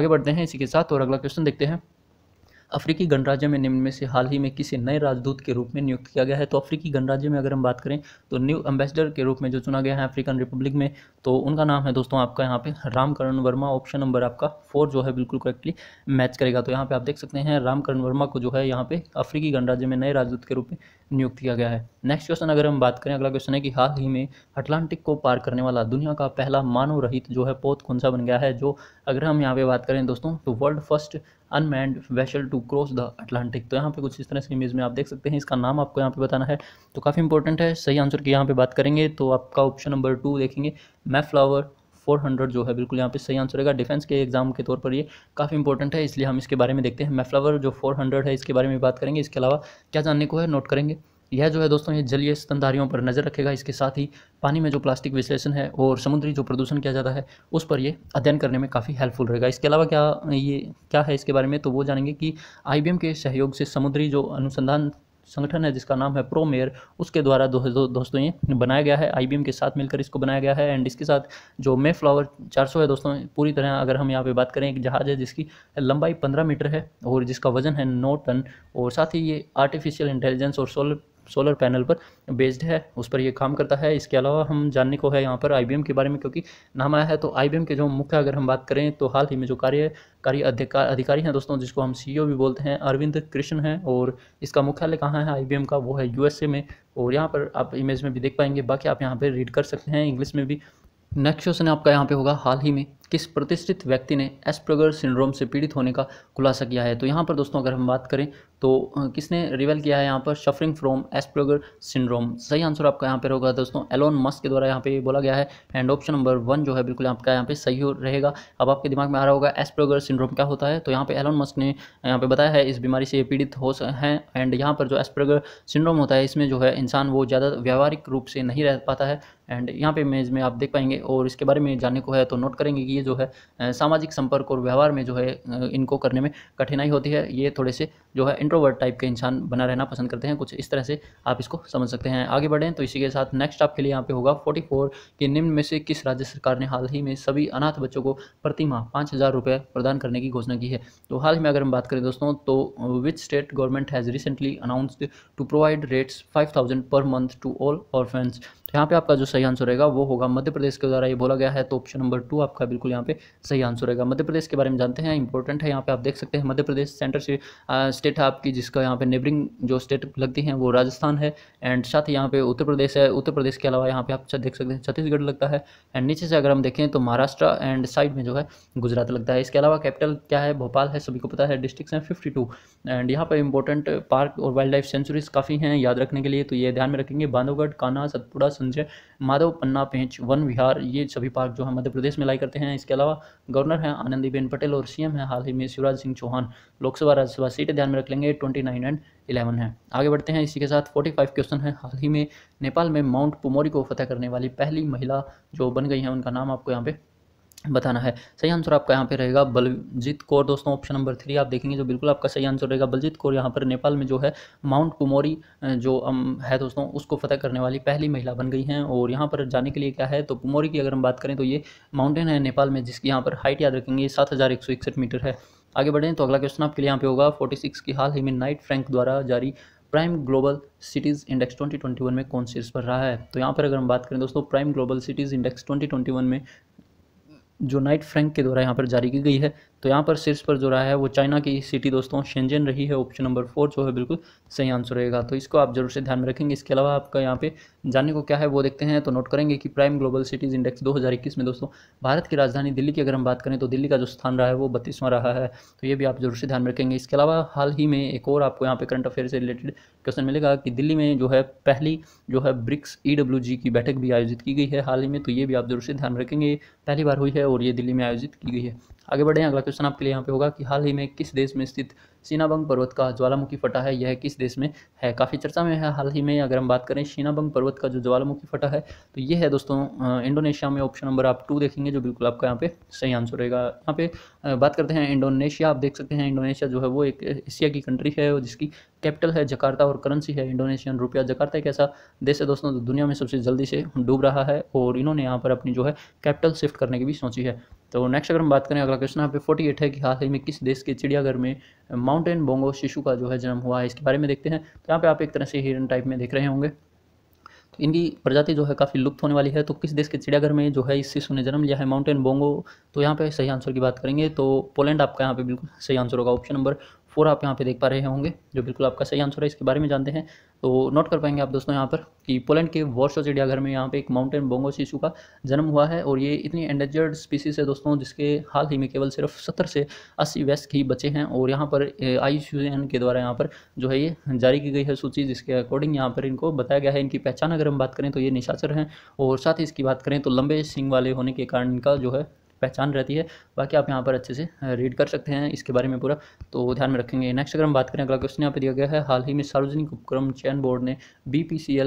आगे बढ़ते हैं इसी के साथ और अगला क्वेश्चन देखते हैं अफ्रीकी गणराज्य में निम्न में से हाल ही में किसी नए राजदूत के रूप में नियुक्त किया गया है तो अफ्रीकी गणराज्य में अगर हम बात करें तो न्यू एम्बेसडर के रूप में जो चुना गया है अफ्रीकन रिपब्लिक में तो उनका नाम है दोस्तों आपका यहाँ पे रामकरण वर्मा ऑप्शन नंबर आपका फोर जो है बिल्कुल करेक्टली मैच करेगा तो यहाँ पे आप देख सकते हैं रामकरण वर्मा को जो है यहाँ पे अफ्रीकी गणराज्य में नए राजदूत के रूप में नियुक्त किया गया है नेक्स्ट क्वेश्चन अगर हम बात करें अगला क्वेश्चन है कि हाल ही में अटलांटिक को पार करने वाला दुनिया का पहला मानव रहित जो है पोत कौन सा बन गया है जो अगर हम यहाँ पे बात करें दोस्तों तो world first unmanned vessel to cross the Atlantic तो यहाँ पे कुछ इस तरह से इमेज में आप देख सकते हैं इसका नाम आपको यहाँ पे बताना है तो काफ़ी इंपॉर्टेंट है सही आंसर की यहाँ पे बात करेंगे तो आपका ऑप्शन नंबर टू देखेंगे मै फ्लावर 400 जो है बिल्कुल यहाँ पे सही आंसर रहेगा डिफेंस के एग्जाम के तौर पर ये काफ़ी इंपॉर्टेंट है इसलिए हम इसके बारे में देखते हैं मैफ्लावर जो 400 है इसके बारे में बात करेंगे इसके अलावा क्या जानने को है नोट करेंगे यह जो है दोस्तों ये जलीय स्तनधारियों पर नज़र रखेगा इसके साथ ही पानी में जो प्लास्टिक विश्लेषण है और समुद्री जो प्रदूषण किया जाता है उस पर ये अध्ययन करने में काफ़ी हेल्पफुल रहेगा इसके अलावा क्या ये क्या है इसके बारे में तो वो जानेंगे कि आई के सहयोग से समुद्री जो अनुसंधान संगठन है जिसका नाम है प्रोमेयर उसके द्वारा दो, दो, दोस्तों ये बनाया गया है आई के साथ मिलकर इसको बनाया गया है एंड इसके साथ जो मे फ्लावर चार है दोस्तों पूरी तरह अगर हम यहाँ पे बात करें एक जहाज़ है जिसकी लंबाई 15 मीटर है और जिसका वजन है नौ टन और साथ ही ये आर्टिफिशियल इंटेलिजेंस और सोलर सोलर पैनल पर बेस्ड है उस पर ये काम करता है इसके अलावा हम जानने को है यहाँ पर आई के बारे में क्योंकि नाम आया है तो आई के जो मुख्य अगर हम बात करें तो हाल ही में जो कार्य कार्य अधिकारी हैं दोस्तों जिसको हम सी e भी बोलते हैं अरविंद कृष्ण हैं और इसका मुख्यालय कहाँ है आई का वो है यू में और यहाँ पर आप इमेज में भी देख पाएंगे बाकी आप यहाँ पर रीड कर सकते हैं इंग्लिश में भी नेक्स्ट क्वेश्चन आपका यहाँ पे होगा हाल ही में किस प्रतिष्ठित व्यक्ति ने एस्प्रोगर सिंड्रोम से पीड़ित होने का खुलासा किया है तो यहाँ पर दोस्तों अगर हम बात करें तो किसने रिवेल किया है यहाँ पर सफरिंग फ्रॉम एस्प्रोगर सिंड्रोम सही आंसर आपका यहाँ पर होगा दोस्तों एलोन मस्क के द्वारा यहाँ पे बोला गया है एंड ऑप्शन नंबर वन जो है बिल्कुल आपका यहाँ पे सही रहेगा अब आपके दिमाग में आ रहा होगा एस्प्रोगर सिंड्रोम क्या होता है तो यहाँ पर एलोन मस्क ने यहाँ पर बताया है इस बीमारी से पीड़ित हो हैं एंड यहाँ पर जो एस्प्रोगर सिंड्रोम होता है इसमें जो है इंसान वो ज़्यादा व्यवहारिक रूप से नहीं रह पाता है एंड यहाँ पे इमेज में आप देख पाएंगे और इसके बारे में जानने को है तो नोट करेंगे कि लिए जो है सामाजिक संपर्क और व्यवहार में जो है इनको करने में कठिनाई होती है ये थोड़े से जो है इंट्रोवर्ट टाइप के इंसान बना रहना पसंद करते हैं कुछ इस तरह से आप इसको समझ सकते हैं आगे बढ़ें तो इसी के साथ नेक्स्ट आपके लिए यहाँ पे होगा फोर्टी फोर कि निम्न में से किस राज्य सरकार ने हाल ही में सभी अनाथ बच्चों को प्रति माह पाँच हज़ार रुपये प्रदान करने की घोषणा की है तो हाल ही में अगर हम बात करें दोस्तों तो which state government has recently announced to provide rates five thousand per month to all और फ्रेंड्स तो यहाँ पे आपका जो सही आंसर रहेगा वो होगा मध्य प्रदेश के द्वारा ये बोला गया है तो ऑप्शन नंबर टू आपका बिल्कुल यहाँ पे सही आंसर रहेगा मध्य प्रदेश के बारे में जानते हैं इंपॉर्टेंट है यहाँ पे आप देख सकते हैं मध्य प्रदेश सेंटर से स्टेट है आपकी जिसका यहाँ पे नेबरिंग जो स्टेट लगती हैं वो राजस्थान है एंड साथ ही यहाँ पे उत्तर प्रदेश है उत्तर प्रदेश के अलावा यहाँ पे आप देख सकते हैं छत्तीसगढ़ लगता है एंड नीचे से अगर हम देखें तो महाराष्ट्र एंड साइड में जो है गुजरात लगता है इसके अलावा कैपिटल क्या है भोपाल है सभी को पता है डिस्ट्रिक्स हैं फिफ्टी टू एंड यहाँ पर इंपॉर्टेंट पार्क और वाइल्ड लाइफ सेंचुरीज काफ़ी हैं याद रखने के लिए तो ये ध्यान में रखेंगे बांधवगढ़ काना सतपुड़ा संजय माधव पन्ना पेंच वन विहार ये सभी पार्क जो है मध्य प्रदेश में लाई करते हैं इसके अलावा गवर्नर हैं आनंदीबेन पटेल और सीएम हैं हाल ही में शिवराज सिंह चौहान लोकसभा राज्यसभा सीटें ध्यान में रख लेंगे ट्वेंटी नाइन एंड इलेवन है आगे बढ़ते हैं इसी के साथ फोर्टी फाइव क्वेश्चन है हाल ही में नेपाल में माउंट पुमोरी को फतह करने वाली पहली महिला जो बन गई है उनका नाम आपको यहाँ पे बताना है सही आंसर आपका यहाँ पे रहेगा बलजीत कौर दोस्तों ऑप्शन नंबर थ्री आप देखेंगे जो बिल्कुल आपका सही आंसर रहेगा बलजीत कौर यहाँ पर नेपाल में जो है माउंट कुमोरी जो है दोस्तों उसको फतह करने वाली पहली महिला बन गई हैं और यहाँ पर जाने के लिए क्या है तो कुमोरी की अगर हम बात करें तो ये माउंटेन है नेपाल में जिसकी यहाँ पर हाइट याद रखेंगे सात मीटर है आगे बढ़ें तो अगला क्वेश्चन आपके लिए यहाँ पे होगा फोर्टी की हाल ही में नाइट फ्रैंक द्वारा जारी प्राइम ग्लोबल सिटीज़ इंडेक्स 2021 में कौन शीर्ष पर रहा है तो यहाँ पर अगर हम बात करें दोस्तों प्राइम ग्लोबल सिटीज़ इंडेक्स 2021 में जो नाइट फ्रैंक के द्वारा यहाँ पर जारी की गई है तो यहाँ पर शीर्ष पर जो रहा है वो चाइना की सिटी दोस्तों शेंजन रही है ऑप्शन नंबर फोर जो है बिल्कुल सही आंसर रहेगा तो इसको आप जरूर से ध्यान में रखेंगे इसके अलावा आपका यहाँ पे जानने को क्या है वो देखते हैं तो नोट करेंगे कि प्राइम ग्लोबल सिटीज़ इंडेक्स 2021 में दोस्तों भारत की राजधानी दिल्ली की अगर हम बात करें तो दिल्ली का जो स्थान रहा है वो बत्तीसवां रहा है तो ये भी आप जरूर से ध्यान में रखेंगे इसके अलावा हाल ही में एक और आपको यहाँ पे करंट अफेयर से रिलेटेड क्वेश्चन मिलेगा कि दिल्ली में जो है पहली जो है ब्रिक्स ई e की बैठक भी आयोजित की गई है हाल ही में तो ये भी आप जरूर से ध्यान रखेंगे पहली बार हुई है और ये दिल्ली में आयोजित की गई है आगे बढ़े अगला क्वेश्चन आपके लिए यहाँ पे होगा कि हाल ही में किस देश में स्थित सीनाबंग पर्वत का ज्वालामुखी फटा है यह किस देश में है काफ़ी चर्चा में है हाल ही में अगर हम बात करें सीनाबंग पर्वत का जो ज्वालामुखी फटा है तो ये है दोस्तों इंडोनेशिया में ऑप्शन नंबर आप टू देखेंगे जो बिल्कुल आपका यहाँ पे सही आंसर रहेगा यहाँ पे बात करते हैं इंडोनेशिया आप देख सकते हैं इंडोनेशिया जो है वो एक एशिया की कंट्री है और जिसकी कैपिटल है जकार्ता और करेंसी है इंडोनेशियन रुपया जकार्ता एक ऐसा देश है दोस्तों दुनिया में सबसे जल्दी से डूब रहा है और इन्होंने यहाँ पर अपनी जो है कैपिटल शिफ्ट करने की भी सोची है तो नेक्स्ट अगर हम बात करें अगला क्वेश्चन यहाँ पे फोर्टी एट है कि हाल ही में किस देश के चिड़ियाघर में माउंटेन बोंगो शिशु का जो है जन्म हुआ है इसके बारे में देखते हैं तो यहाँ पे आप एक तरह से हिरन टाइप में देख रहे होंगे तो इनकी प्रजाति जो है काफ़ी लुप्त होने वाली है तो किस देश के चिड़ियाघर में जो है इस शिशु ने जन्म लिया है माउंटेन बोंगो तो यहाँ पे सही आंसर की बात करेंगे तो पोलैंड आपका यहाँ पे बिल्कुल सही आंसर होगा ऑप्शन नंबर फोर आप यहाँ पे देख पा रहे होंगे जो बिल्कुल आपका सही आंसर है इसके बारे में जानते हैं तो नोट कर पाएंगे आप दोस्तों यहाँ पर कि पोलैंड के वॉर्सो चिड़ियाघर में यहाँ पे एक माउंटेन बोंगो शिशु का जन्म हुआ है और ये इतनी एंडेजर्ड स्पीसीज है दोस्तों जिसके हाल ही में केवल सिर्फ सत्तर से अस्सी वैस्क ही बचे हैं और यहाँ पर आई के द्वारा यहाँ पर जो है ये जारी की गई है सूची जिसके अकॉर्डिंग यहाँ पर इनको बताया गया है इनकी पहचान अगर हम बात करें तो ये निशाचर हैं और साथ ही इसकी बात करें तो लंबे सिंग वाले होने के कारण इनका जो है पहचान रहती है बाकी आप यहाँ पर अच्छे से रीड कर सकते हैं इसके बारे में पूरा तो ध्यान में रखेंगे नेक्स्ट अगर हम बात करें अगला क्वेश्चन यहाँ पर दिया गया है हाल ही में सार्वजनिक उपक्रम चयन बोर्ड ने बी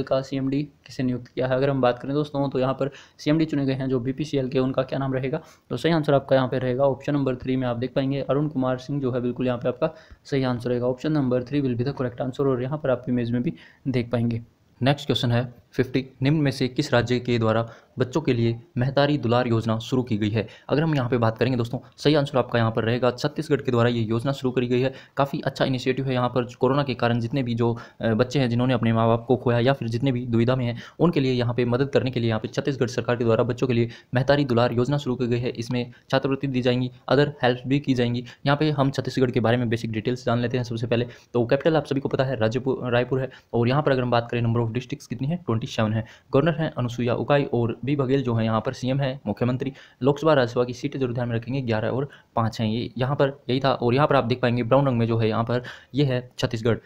का सी किसे नियुक्त किया है अगर हम बात करें दोस्तों तो यहाँ पर सी चुने गए हैं जो बी के उनका क्या नाम रहेगा तो सही आंसर आपका यहाँ पर रहेगा ऑप्शन नंबर थ्री में आप देख पाएंगे अरुण कुमार सिंह जो है बिल्कुल यहाँ पर आपका सही आंसर रहेगा option number three will be the correct answer और यहाँ पर आप इमेज में भी देख पाएंगे नेक्स्ट क्वेश्चन है फिफ्टी निम्न में से किस राज्य के द्वारा बच्चों के लिए महतारी दुलार योजना शुरू की गई है अगर हम यहाँ पे बात करेंगे दोस्तों सही आंसर आपका यहाँ पर रहेगा छत्तीसगढ़ के द्वारा ये योजना शुरू करी गई है काफ़ी अच्छा इनिशिएटिव है यहाँ पर कोरोना के कारण जितने भी जो बच्चे हैं जिन्होंने अपने माँ बाप को खोया या फिर जितने भी दुविधा में हैं उनके लिए यहाँ पर मदद करने के लिए यहाँ पर छत्तीसगढ़ सरकार के द्वारा बच्चों के लिए महतारी दुलार योजना शुरू की गई है इसमें छात्रवृत्ति दी जाएंगी अदर हेल्प भी की जाएंगी यहाँ पर हम छत्तीसगढ़ के बारे में बेसिक डिटेल्स जान लेते हैं सबसे पहले तो कैपिटल आप सभी को पता है राज्यपुर रायपुर है और यहाँ पर अगर हम बात करें नंबर ऑफ डिस्ट्रिक्स कितनी है ट्वेंटी सेवन है गवर्नर हैं अनुसुईया उकाई और बी बघेल जो है यहाँ पर सीएम है मुख्यमंत्री लोकसभा राज्यसभा की सीटें जरूर ध्यान में रखेंगे ग्यारह और पाँच हैं ये यहाँ पर यही था और यहाँ पर आप देख पाएंगे ब्राउन रंग में जो है यहाँ पर ये यह है छत्तीसगढ़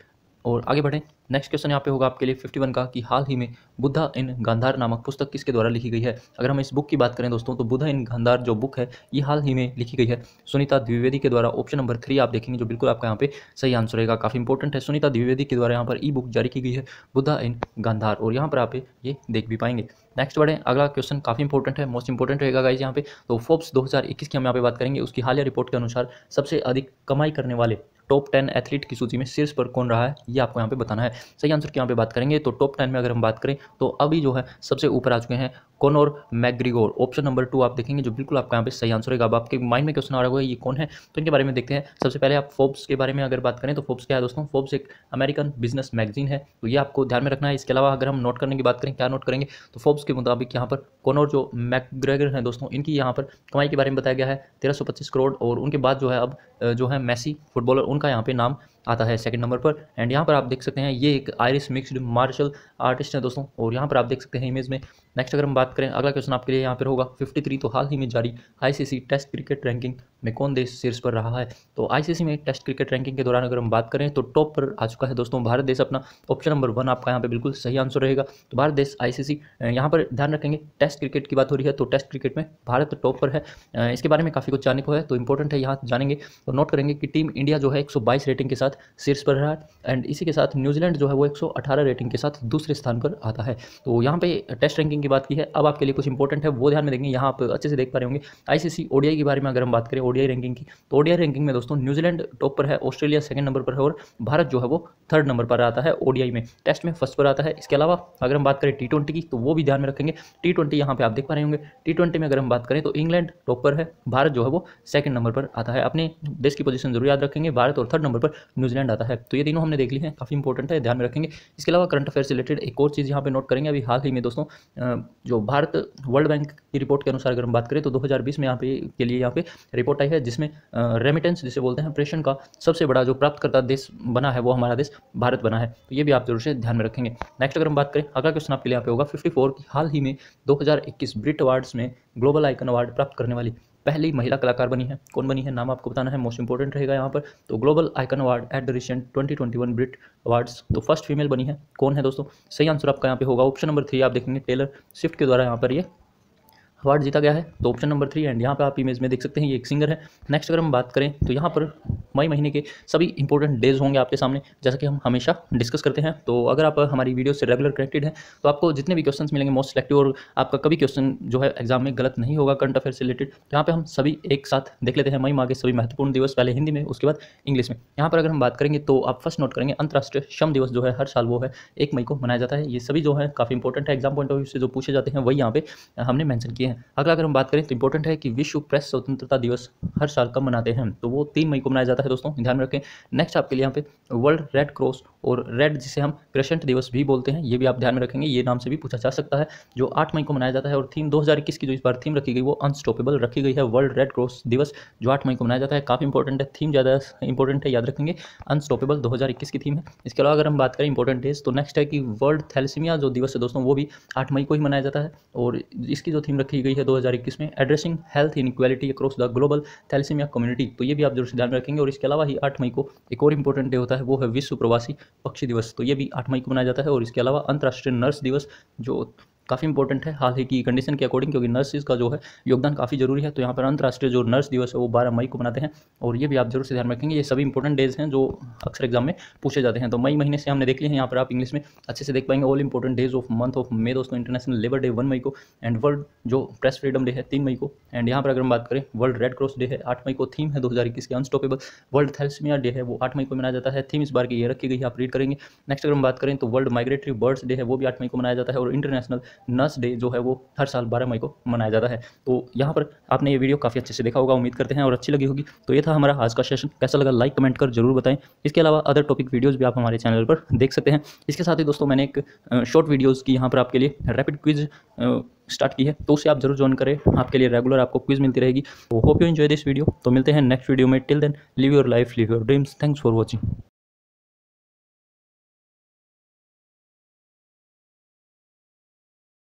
और आगे बढ़ें नेक्स्ट क्वेश्चन यहाँ पे होगा आपके लिए 51 का कि हाल ही में बुद्धा इन गांधार नामक पुस्तक किसके द्वारा लिखी गई है अगर हम इस बुक की बात करें दोस्तों तो बुद्धा इन गांधार जो बुक है ये हाल ही में लिखी गई है सुनीता द्विवेदी के द्वारा ऑप्शन नंबर थ्री आप देखेंगे जो बिल्कुल आपका यहाँ पे सही आंसर रहेगा काफ़ी इंपॉर्टेंट है सुनीता द्विवेदी के द्वारा यहाँ पर ई बुक जारी की गई है बुद्धा इन गांधार और यहाँ पर आप ये देख भी पाएंगे नेक्स्ट बढ़े अगला क्वेश्चन काफ़ी इंपॉर्टेंट है मोस्ट इंपॉर्टेंट रहेगा गाइज यहाँ पे तो फोर्ब्स 2021 की हम यहाँ पे बात करेंगे उसकी हालिया रिपोर्ट के अनुसार सबसे अधिक कमाई करने वाले टॉप टेन एथलीट की सूची में शीर्ष पर कौन रहा है ये आपको यहाँ पे बताना है सही आंसर की यहाँ पे बात करेंगे तो टॉप टेन में अगर हम बात करें तो अभी जो है सबसे ऊपर आ चुके हैं कोनोर मैग्रीगोर ऑप्शन नंबर टू आप देखेंगे जो बिल्कुल आपका यहाँ पे सही आंसर होगा अब आपके माइंड में क्वेश्चन आ रहा होगा ये कौन है तो इनके बारे में देखते हैं सबसे पहले आप फोब्स के बारे में अगर बात करें तो फोब्स क्या है दोस्तों फोब्स एक अमेरिकन बिजनेस मैगजीन है तो ये आपको ध्यान में रखना है इसके अलावा अगर हम नोट करने की बात करें क्या नोट करेंगे तो फोब्स के मुताबिक यहाँ पर कोनोर जो मैग्रेगर हैं दोस्तों इनकी यहाँ पर कमाई के बारे में बताया गया है तेरह करोड़ और उनके बाद जो है अब जो है मैसी फुटबॉलर उनका यहाँ पे नाम आता है सेकंड नंबर पर एंड यहाँ पर आप देख सकते हैं ये एक आयरिश मिक्सड मार्शल आर्टिस्ट है दोस्तों और यहाँ पर आप देख सकते हैं इमेज में नेक्स्ट अगर हम बात करें अगला क्वेश्चन आपके लिए यहाँ पर होगा फिफ्टी तो हाल ही में जारी आई टेस्ट क्रिकेट रैंकिंग में कौन देश शीर्ष पर रहा है तो आईसीसी में टेस्ट क्रिकेट रैंकिंग के दौरान अगर हम बात करें तो टॉप पर आ चुका है दोस्तों भारत देश अपना ऑप्शन नंबर वन आपका यहाँ पे बिल्कुल सही आंसर रहेगा तो भारत देश आईसीसी यहाँ पर ध्यान रखेंगे टेस्ट क्रिकेट की बात हो रही है तो टेस्ट क्रिकेट में भारत टॉप पर है इसके बारे में काफ़ी कुछ जानने को है तो इंपॉर्टेंट है यहाँ जानेंगे और तो नोट करेंगे कि टीम इंडिया जो है एक रेटिंग के साथ शीर्ष पर रहा है एंड इसी के साथ न्यूजीलैंड जो है वो एक रेटिंग के साथ दूसरे स्थान पर आता है तो यहाँ पर टेस्ट रैंकिंग की बात की है अब आपके लिए कुछ इंपॉर्टेंट है वो ध्यान में देंगे यहाँ आप अच्छे से देख पा रहे होंगे आईसीसी सी के बारे में अगर हम बात करें ओडीआई रैंकिंग की तो ओडीआई रैंकिंग में दोस्तों न्यूजीलैंड टॉप पर है ऑस्ट्रेलिया सेकंड नंबर पर है और भारत जो है वो थर्ड नंबर पर आता है ओडीआई में टेस्ट में फर्स्ट पर आता है इसके अलावा अगर हम बात करें टी की तो वो भी ध्यान में रखेंगे टी ट्वेंटी पे आप देख पा रहे होंगे टी में अगर हम बात करें तो इंग्लैंड टॉप पर है भारत जो है वो सेकंड नंबर पर आता है अपने देश की पोजिशन जरूर याद रखेंगे भारत और थर्ड नंबर पर न्यूजीलैंड आता है तो ये तीनों हमने देख ली है काफ़ी इंपॉर्टेंट है ध्यान में रखेंगे इसके अलावा करंट अफेयर से रिलेटेड एक और चीज़ यहाँ पर नोट करेंगे अभी हाल ही में दोस्तों जो भारत वर्ल्ड बैंक की रिपोर्ट के अनुसार अगर हम बात करें तो 2020 में यहाँ पे के लिए यहाँ पे रिपोर्ट टाई है जिसमें रेमिटेंस जिसे बोलते हैं प्रेषण का सबसे बड़ा जो प्राप्तकर्ता देश बना है वो हमारा देश भारत बना है तो ये भी आप जरूर से ध्यान में रखेंगे नेक्स्ट अगर हम बात करें अगला क्वेश्चन आपके लिए आप होगा फिफ्टी फोर की हाल ही में दो ब्रिट अवार्ड्स में ग्लोबल आइकन अवार्ड प्राप्त करने वाली पहली महिला कलाकार बनी है कौन बनी है नाम आपको बताना है मोस्ट इंपॉर्टेंट रहेगा यहाँ पर तो global icon award at the recent twenty twenty one Brit awards तो फर्स्ट फीमेल बनी है कौन है दोस्तों सही आंसर आपका यहाँ पे होगा ऑप्शन नंबर थ्री आप देखेंगे टेलर स्विफ्ट के द्वारा यहाँ पर ये अवार्ड जीता गया है तो ऑप्शन नंबर थ्री एंड यहाँ पर आप इमेज में देख सकते हैं ये एक सिंगर है नेक्स्ट अगर हम बात करें तो यहाँ पर मई महीने के सभी इंपॉर्टेंट डेज होंगे आपके सामने जैसा कि हम हमेशा डिस्कस करते हैं तो अगर आप हमारी वीडियो से रेगुलर कनेक्टेड हैं तो आपको जितने भी क्वेश्चन मिलेंगे मोस्ट सेलेक्टिव और आपका कभी क्वेश्चन जो है एग्जाम में गलत नहीं होगा करंट अफेयर से रिलेटेड तो यहाँ पर हम सभी एक साथ देख लेते हैं मई माह के सभी महत्वपूर्ण दिवस पहले हिंदी में उसके बाद इंग्लिश में यहाँ पर अगर हम बात करेंगे तो आप फर्स्ट नोट करेंगे अंतर्राष्ट्रीय श्रम दिवस जो है हर साल वो है एक मई को मनाया जाता है ये सभी जो है काफ़ी इंपॉर्टेंट है एग्जाम पॉइंट ऑफ व्यू से जो पूछे जाते हैं वही यहाँ पे हमने मैंशन किए चीज़ें हैं अगला अगर हम बात करें तो इंपॉर्टेंट है कि विश्व प्रेस स्वतंत्रता दिवस हर साल कब मनाते हैं तो वो तीन मई को मनाया जाता है दोस्तों ध्यान में रखें नेक्स्ट आपके लिए यहाँ पे वर्ल्ड रेड क्रॉस और रेड जिसे हम क्रेशेंट दिवस भी बोलते हैं ये भी आप ध्यान में रखेंगे ये नाम से भी पूछा जा सकता है जो आठ मई को मनाया जाता है और थीम दो की जो इस बार थीम रखी गई वो अनस्टॉपेबल रखी गई है वर्ल्ड रेड क्रॉस दिवस जो आठ मई को मनाया जाता है काफ़ी इंपॉर्टेंट है थीम ज़्यादा इंपॉर्टेंट है याद रखेंगे अनस्टॉपेबल दो की थीम है इसके अलावा अगर हम बात करें इंपॉर्टेंट डेज तो नेक्स्ट है कि वर्ल्ड थैलसीमिया जो दिवस है दोस्तों वो भी आठ मई को ही मनाया जाता है और इसकी जो थीम रखी की गई है 2021 में addressing health inequality across the global thalassemia community तो ये भी आप जरूर से ध्यान में रखेंगे और इसके अलावा ही आठ मई को एक और इंपॉर्टेंट डे होता है वो है विश्व प्रवासी पक्षी दिवस तो ये भी आठ मई को मनाया जाता है और इसके अलावा अंतर्राष्ट्रीय नर्स दिवस जो काफ़ी इंपॉर्टेंट है हाल ही की कंडीशन के अकॉर्डिंग क्योंकि नर्सेज का जो है योगदान काफ़ी जरूरी है तो यहाँ पर अंतर्राष्ट्रीय जो नर्स दिवस है वो बारह मई को मनाते हैं और ये भी आप जरूर से ध्यान रखेंगे ये सभी इंपॉर्टेंट डेज हैं जो अक्सर एग्जाम में पूछे जाते हैं तो मई महीने से हमने देख लिया है यहाँ पर आप इंग्लिश में अच्छे से देख पाएंगे all important days of month of May दोस्तों इंटरनेशनल लेबर डे वन मई को एंड वर्ल्ड जो प्रेस फ्रीडम डे है तीन मई को एंड यहाँ पर अगर हम बात करें वर्ल्ड रेड क्रॉस डे है आठ मई को थीम है दो हज़ार इक्कीस के अनस्टॉपेबल वर्ल्ड थैल्समिया डे है वो आठ मई को मनाया जाता है थीम इस बार की ये रखी गई आप रीड करेंगे नेक्स्ट अगर हम बात करें तो वर्ल्ड माइग्रेटरी बर्ड्स डे है वो भी आठ मई को मनाया जाता है और इंटरनेशनल नर्स डे जो है वो हर साल बारह मई को मनाया जाता है तो यहाँ पर आपने ये वीडियो काफ़ी अच्छे से देखा होगा उम्मीद करते हैं और अच्छी लगी होगी तो ये था हमारा आज का सेशन कैसा लगा लाइक कमेंट कर जरूर बताएं इसके अलावा अदर टॉपिक वीडियोज़ भी आप हमारे चैनल पर देख सकते हैं इसके साथ ही दोस्तों मैंने एक शॉर्ट वीडियोज़ की यहाँ पर आपके लिए रैपिड क्विज स्टार्ट की है तो उसे आप जरूर ज्वाइन करें आपके लिए रेगुलर आपको क्विज मिलती रहेगी तो hope you enjoy this video तो मिलते हैं नेक्स्ट वीडियो में till then live your life live your dreams thanks for watching